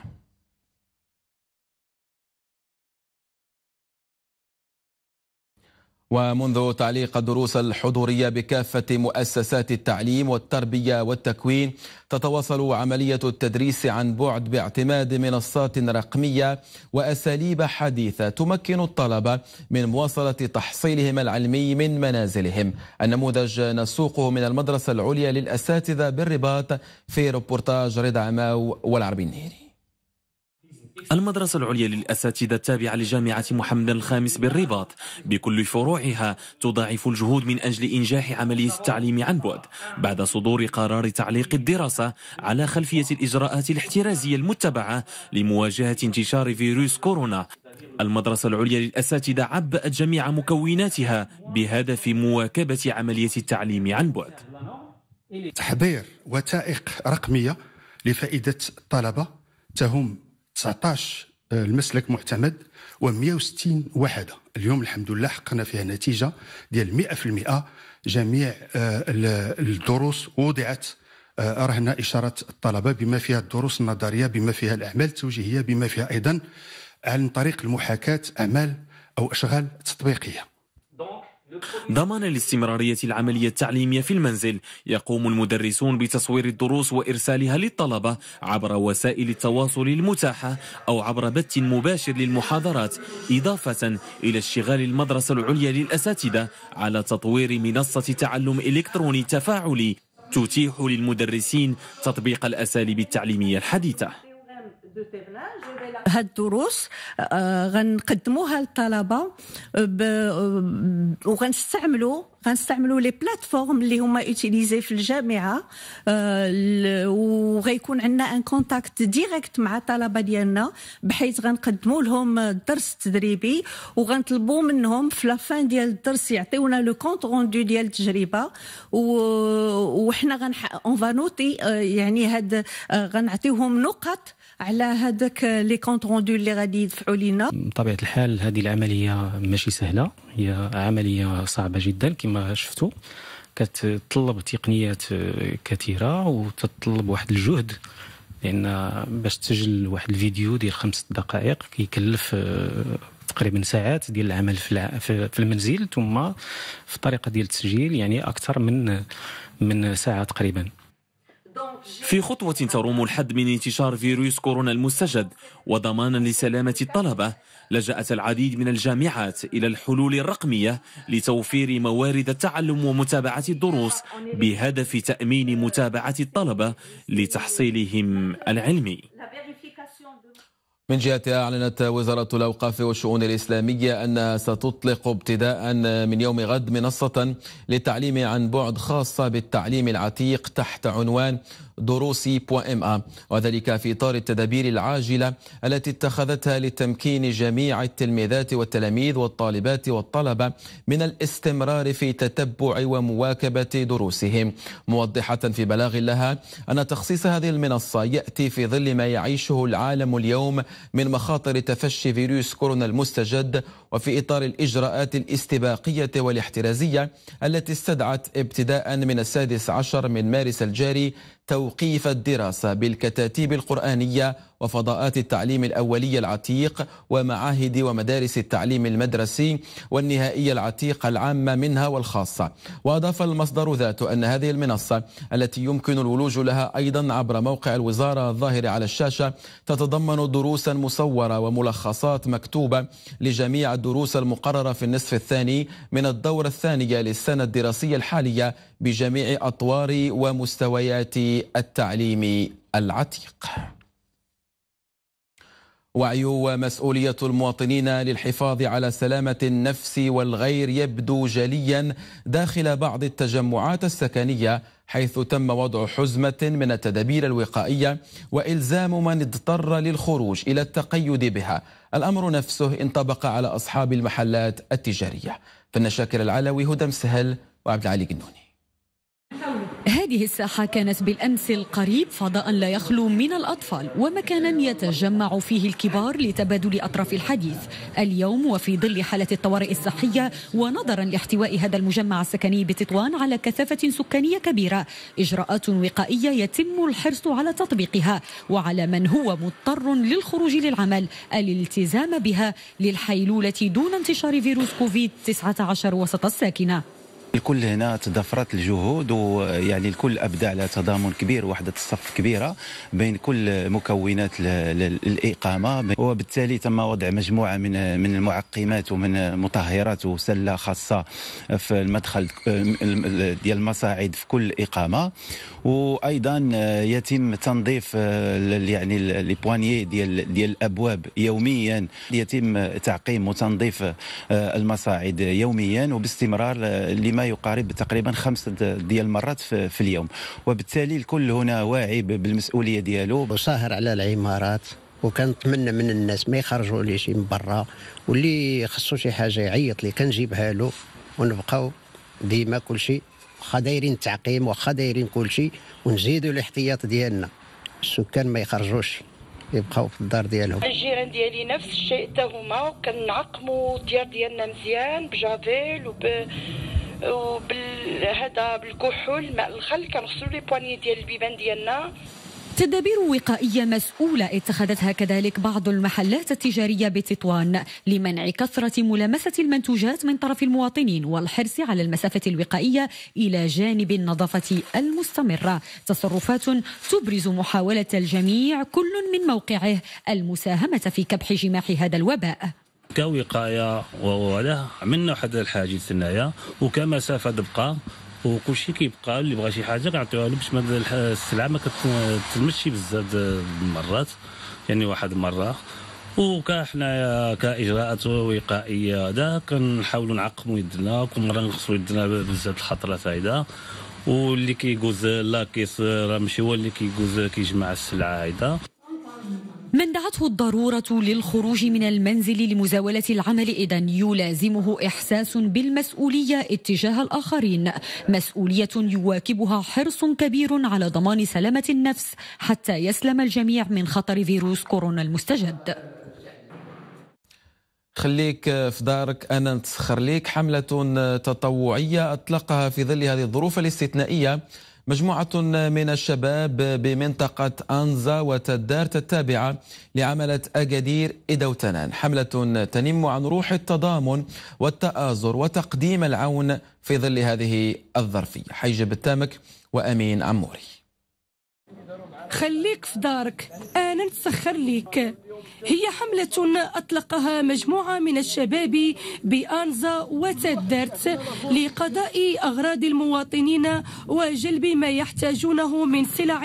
ومنذ تعليق الدروس الحضورية بكافة مؤسسات التعليم والتربية والتكوين تتواصل عملية التدريس عن بعد باعتماد منصات رقمية وأساليب حديثة تمكن الطلبة من مواصلة تحصيلهم العلمي من منازلهم النموذج نسوقه من المدرسة العليا للأساتذة بالرباط في روبورتاج رضا عماو والعربي النهيري المدرسة العليا للأساتذة التابعة لجامعة محمد الخامس بالرباط بكل فروعها تضاعف الجهود من أجل إنجاح عملية التعليم عن بعد بعد صدور قرار تعليق الدراسة على خلفية الإجراءات الاحترازية المتبعة لمواجهة انتشار فيروس كورونا المدرسة العليا للأساتذة عبأت جميع مكوناتها بهدف مواكبة عملية التعليم عن بعد تحضير وثائق رقمية لفائدة الطلبة تهم 19 آه، المسلك معتمد و160 وحده اليوم الحمد لله حققنا فيها نتيجه ديال 100% جميع آه، الدروس وضعت آه، رهنا إشارة الطلبة بما فيها الدروس النظرية بما فيها الأعمال التوجيهية بما فيها أيضا عن طريق المحاكاة أعمال أو أشغال تطبيقية ضمان الاستمرارية العملية التعليمية في المنزل يقوم المدرسون بتصوير الدروس وإرسالها للطلبة عبر وسائل التواصل المتاحة أو عبر بث مباشر للمحاضرات إضافة إلى اشتغال المدرسة العليا للأساتذة على تطوير منصة تعلم إلكتروني تفاعلي تتيح للمدرسين تطبيق الأساليب التعليمية الحديثة Eh هاد الدروس آه، غنقدموها للطلبه آه، آه، وغنستعملوا غنستعملوا لي بلاتفورم اللي هما يوتيليزي في الجامعه وغيكون عندنا ان كونتاكت ديريكت مع الطلبه ديالنا بحيث غنقدموا لهم الدرس التدريبي وغنطلبوا منهم في لافان ديال الدرس يعطيونا لو كونت روندو ديال التجربه وحنا غن اون فانوتي يعني هاد غنعطيوهم نقط على هذاك لي كونت روندو اللي غادي يدفعوا لينا بطبيعه الحال هذه العمليه ماشي سهله هي عمليه صعبه جدا كما شفتوا كتطلب تقنيات كثيره وتطلب واحد الجهد لان باش تسجل واحد الفيديو ديال خمس دقائق كيكلف آه، تقريبا ساعات ديال العمل في المنزل ثم في الطريقه ديال التسجيل يعني اكثر من من ساعه تقريبا في خطوة تروم الحد من انتشار فيروس كورونا المستجد وضمانا لسلامة الطلبة لجأت العديد من الجامعات إلى الحلول الرقمية لتوفير موارد التعلم ومتابعة الدروس بهدف تأمين متابعة الطلبة لتحصيلهم العلمي من جهتها أعلنت وزارة الأوقاف والشؤون الإسلامية أنها ستطلق ابتداء من يوم غد منصة للتعليم عن بعد خاصة بالتعليم العتيق تحت عنوان دروسي ام وذلك في إطار التدابير العاجلة التي اتخذتها لتمكين جميع التلميذات والتلاميذ والطالبات والطلبة من الاستمرار في تتبع ومواكبة دروسهم موضحة في بلاغ لها أن تخصيص هذه المنصة يأتي في ظل ما يعيشه العالم اليوم من مخاطر تفشي فيروس كورونا المستجد وفي إطار الإجراءات الاستباقية والاحترازية التي استدعت ابتداء من السادس عشر من مارس الجاري توقيف الدراسة بالكتاتيب القرآنية وفضاءات التعليم الأولي العتيق ومعاهد ومدارس التعليم المدرسي والنهائية العتيقة العامة منها والخاصة وأضاف المصدر ذاته أن هذه المنصة التي يمكن الولوج لها أيضا عبر موقع الوزارة الظاهر على الشاشة تتضمن دروسا مصورة وملخصات مكتوبة لجميع الدروس المقررة في النصف الثاني من الدورة الثانية للسنة الدراسية الحالية بجميع أطوار ومستويات التعليم العتيق وعي ومسؤولية المواطنين للحفاظ على سلامة النفس والغير يبدو جليا داخل بعض التجمعات السكنية حيث تم وضع حزمة من التدابير الوقائية وإلزام من اضطر للخروج إلى التقيد بها الأمر نفسه انطبق على أصحاب المحلات التجارية فن شاكر العلوي هدى مسهل وعبد العلي جنوني هذه الساحة كانت بالأمس القريب فضاء لا يخلو من الأطفال ومكانا يتجمع فيه الكبار لتبادل أطراف الحديث اليوم وفي ظل حالة الطوارئ الصحية ونظرا لاحتواء هذا المجمع السكني بتطوان على كثافة سكانية كبيرة إجراءات وقائية يتم الحرص على تطبيقها وعلى من هو مضطر للخروج للعمل الالتزام بها للحيلولة دون انتشار فيروس كوفيد 19 وسط الساكنة الكل هنا تضافرت الجهود ويعني الكل ابدى على تضامن كبير وحده الصف كبيره بين كل مكونات الاقامه وبالتالي تم وضع مجموعه من من المعقمات ومن مطهرات وسله خاصه في المدخل ديال المصاعد في كل اقامه وايضا يتم تنظيف يعني لي بوانيي ديال ديال الابواب يوميا يتم تعقيم وتنظيف المصاعد يوميا وباستمرار لما ما يقارب تقريبا خمس ديال المرات في, في اليوم وبالتالي الكل هنا واعي بالمسؤوليه ديالو وساهر على العمارات وكنتمنى من الناس ما يخرجوا لي شي من برا واللي خصو شي حاجه يعيط لي كنجيبها له ونبقاو ديما كلشي واخا دايرين التعقيم واخا دايرين كلشي ونزيدوا الاحتياط ديالنا السكان ما يخرجوش يبقاو في الدار ديالهم الجيران ديالي نفس الشيء حتى هما كنعقموا الديار ديالنا مزيان بجافيل وب وبهذا بالكحول ماء الخل كنغسلوا لي بواني ديال البيبان ديالنا تدابير وقائية مسؤولة اتخذتها كذلك بعض المحلات التجارية بتطوان لمنع كثرة ملامسة المنتوجات من طرف المواطنين والحرص على المسافة الوقائية إلى جانب النظافة المستمرة تصرفات تبرز محاولة الجميع كل من موقعه المساهمة في كبح جماح هذا الوباء كوقايه ولا عملنا واحد الحاجز هنايا وكمسافه تبقى وكل شيء كيبقى اللي بغى شي حاجه كنعطيوها له باش السلعه ما كتمشي بزاف المرات يعني واحد مره حنايا كاجراءات وقائيه هذا كنحاولوا نعقموا يدنا كل مره نغسلوا يدنا بزاف الخطره فايده واللي كيجوز لاكيس راه ماشي هو اللي كيجوز كيجمع السلعه هايدا من دعته الضرورة للخروج من المنزل لمزاولة العمل إذا يلازمه إحساس بالمسؤولية اتجاه الآخرين مسؤولية يواكبها حرص كبير على ضمان سلامة النفس حتى يسلم الجميع من خطر فيروس كورونا المستجد خليك في دارك انا نتسخر ليك حمله تطوعيه اطلقها في ظل هذه الظروف الاستثنائيه مجموعة من الشباب بمنطقة أنزا وتدارت التابعة لعملة أجدير إدوتنان حملة تنم عن روح التضامن والتآزر وتقديم العون في ظل هذه الظرفية حيجب التامك وأمين عموري خليك في دارك أنا نتسخر ليك هي حملة أطلقها مجموعة من الشباب بأنزا وتدرت لقضاء أغراض المواطنين وجلب ما يحتاجونه من سلع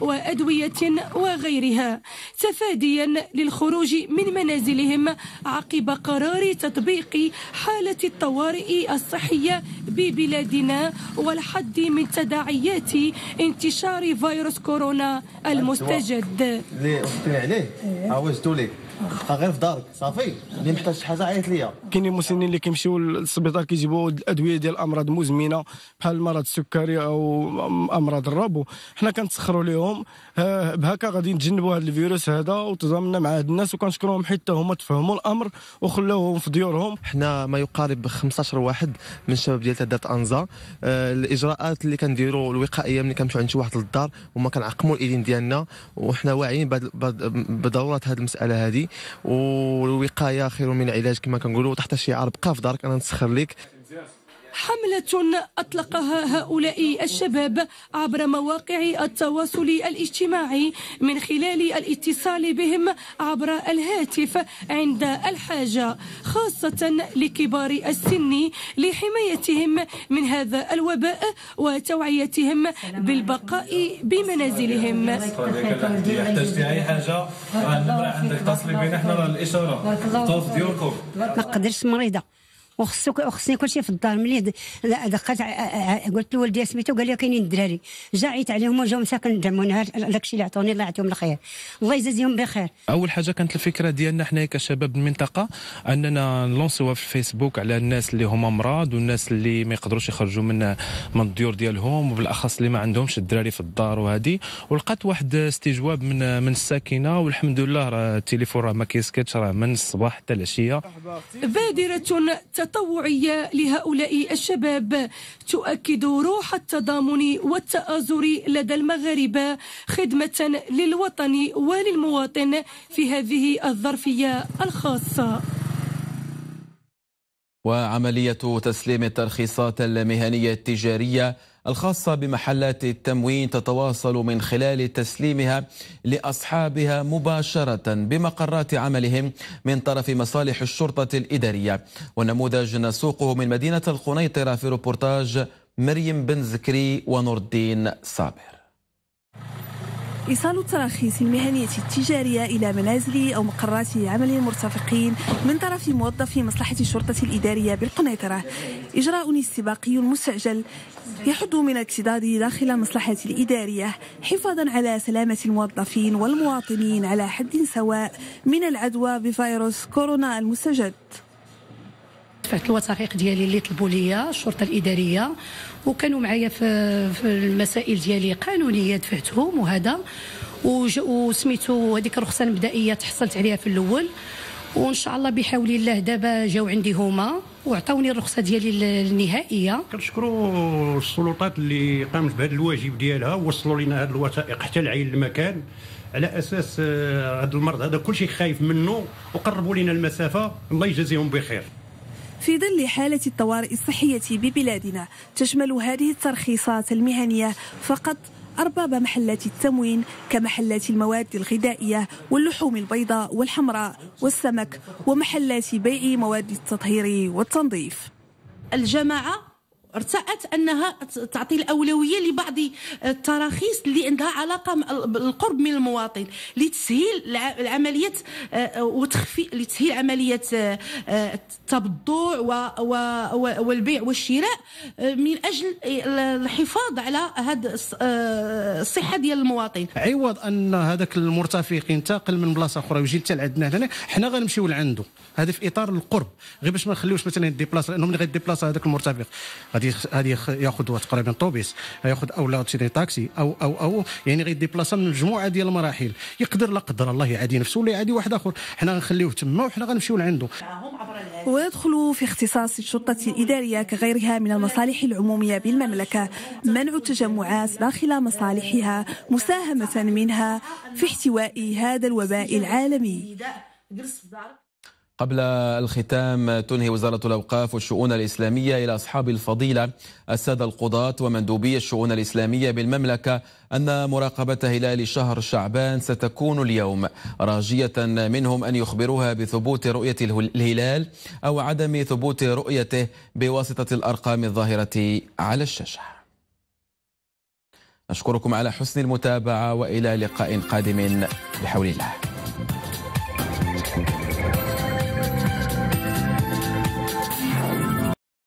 وأدوية وغيرها تفاديا للخروج من منازلهم عقب قرار تطبيق حالة الطوارئ الصحية ببلادنا والحد من تداعيات انتشار فيروس كورونا المستجد أيوة. was too غير في دارك صافي اللي يعني محتاج شي حاجه عيط ليا كاينين المسنين اللي كيمشيو للسبيطار كيجيبوا الادويه ديال الامراض المزمنه بحال مرض السكري او امراض الربو حنا كنتسخروا لهم بهكا غادي نتجنبوا هذا الفيروس هذا وتضامنا مع هاد الناس وكنشكرهم حتى هما تفهموا الامر وخلاوهم في ديورهم حنا ما يقارب 15 واحد من الشباب ديال تادات انزا آه، الاجراءات اللي كنديروا الوقائيه ملي كنمشيو عند شي واحد للدار وما كنعقموا الايدين ديالنا وحنا واعيين بضروره هذه المساله هذه والوقايه خير من العلاج كما كنقولوا تحت شعار بقى في دارك انا نسخر لك حملة أطلقها هؤلاء الشباب عبر مواقع التواصل الاجتماعي من خلال الاتصال بهم عبر الهاتف عند الحاجة خاصة لكبار السن لحمايتهم من هذا الوباء وتوعيتهم بالبقاء بمنازلهم احتجتي اي حاجه عندك اتصلي الاشاره ما مريضه وخصك كل كلشي في الدار ملي دقات قلت لوالدي سميتو قال لي كاينين الدراري جا عيت عليهم وجاو مساكن دعمونا الشيء اللي عطوني الله يعطيهم الخير الله يجازيهم بخير اول حاجه كانت الفكره ديالنا حنايا كشباب المنطقه اننا نلونسوها في الفيسبوك على الناس اللي هما مراد والناس اللي ما يقدروش يخرجوا من من الديور ديالهم وبالاخص اللي ما عندهمش الدراري في الدار وهذه ولقات واحد استجواب من من الساكنه والحمد لله راه التليفون راه ما كيسكتش راه من الصباح حتى العشيه بادره التطوعية لهؤلاء الشباب تؤكد روح التضامن والتآزر لدى المغاربة خدمة للوطن وللمواطن في هذه الظرفية الخاصة وعملية تسليم الترخيصات المهنية التجارية الخاصة بمحلات التموين تتواصل من خلال تسليمها لأصحابها مباشرة بمقرات عملهم من طرف مصالح الشرطة الإدارية والنموذج نسوقه من مدينة القنيطرة في روبورتاج مريم بن زكري ونور الدين صابر إيصال التراخيص المهنية التجارية إلى منازل أو مقرات عمل المرتفقين من طرف موظف مصلحة الشرطة الإدارية بالقنيطرة إجراء استباقي مستعجل يحد من الاكتظاظ داخل مصلحة الإدارية حفاظا على سلامة الموظفين والمواطنين على حد سواء من العدوى بفيروس كورونا المستجد دفعت الوثائق ديالي اللي طلبوا ليا الشرطه الاداريه وكانوا معايا في, في المسائل ديالي قانونيه دفعتهم وهذا وسميتو هذيك الرخصه المبدئيه تحصلت عليها في الاول وان شاء الله بحول الله دابا جاو عندي هما وعطاوني الرخصه ديالي النهائيه كنشكروا السلطات اللي قامت بهذا الواجب ديالها ووصلوا لنا هذه الوثائق حتى لعين المكان على اساس هذا آه، المرض هذا كلشي خايف منه وقربوا لنا المسافه الله يجازيهم بخير في ظل حالة الطوارئ الصحية ببلادنا تشمل هذه الترخيصات المهنية فقط أرباب محلات التموين كمحلات المواد الغذائية واللحوم البيضاء والحمراء والسمك ومحلات بيع مواد التطهير والتنظيف الجماعة ارتأت أنها تعطي الأولوية لبعض التراخيص اللي عندها علاقة بالقرب من المواطن لتسهيل العملية آه، وتخفي لتسهيل عملية آه، آه، التبضع والبيع والشراء من أجل الحفاظ على هذا الصحة ديال المواطن عوض أن هذاك المرتفق ينتقل من بلاصة أخرى ويجي حتى لعندنا هنا حنا غنمشيو لعنده هذا في إطار القرب غير باش ما نخليوش مثلا يديبلاص لأنه ملي غيديبلاص هذاك المرتفق غادي غادي غادي ياخذ واحد تقريبا طوبيس ياخذ او لاتيني تاكسي او او او يعني غيديبلاصا من مجموعه ديال المراحل يقدر لا قدر الله يعادي نفسه ولا يعادي واحد اخر حنا غنخليوه تما وحنا غنمشيو لعنده ويدخل في اختصاص الشرطه الاداريه كغيرها من المصالح العموميه بالمملكه منع التجمعات داخل مصالحها مساهمه منها في احتواء هذا الوباء العالمي قبل الختام تنهي وزارة الأوقاف والشؤون الإسلامية إلى أصحاب الفضيلة السادة القضاة ومندوبي الشؤون الإسلامية بالمملكة أن مراقبة هلال شهر شعبان ستكون اليوم راجية منهم أن يخبروها بثبوت رؤية الهلال أو عدم ثبوت رؤيته بواسطة الأرقام الظاهرة على الشاشة أشكركم على حسن المتابعة وإلى لقاء قادم بحول الله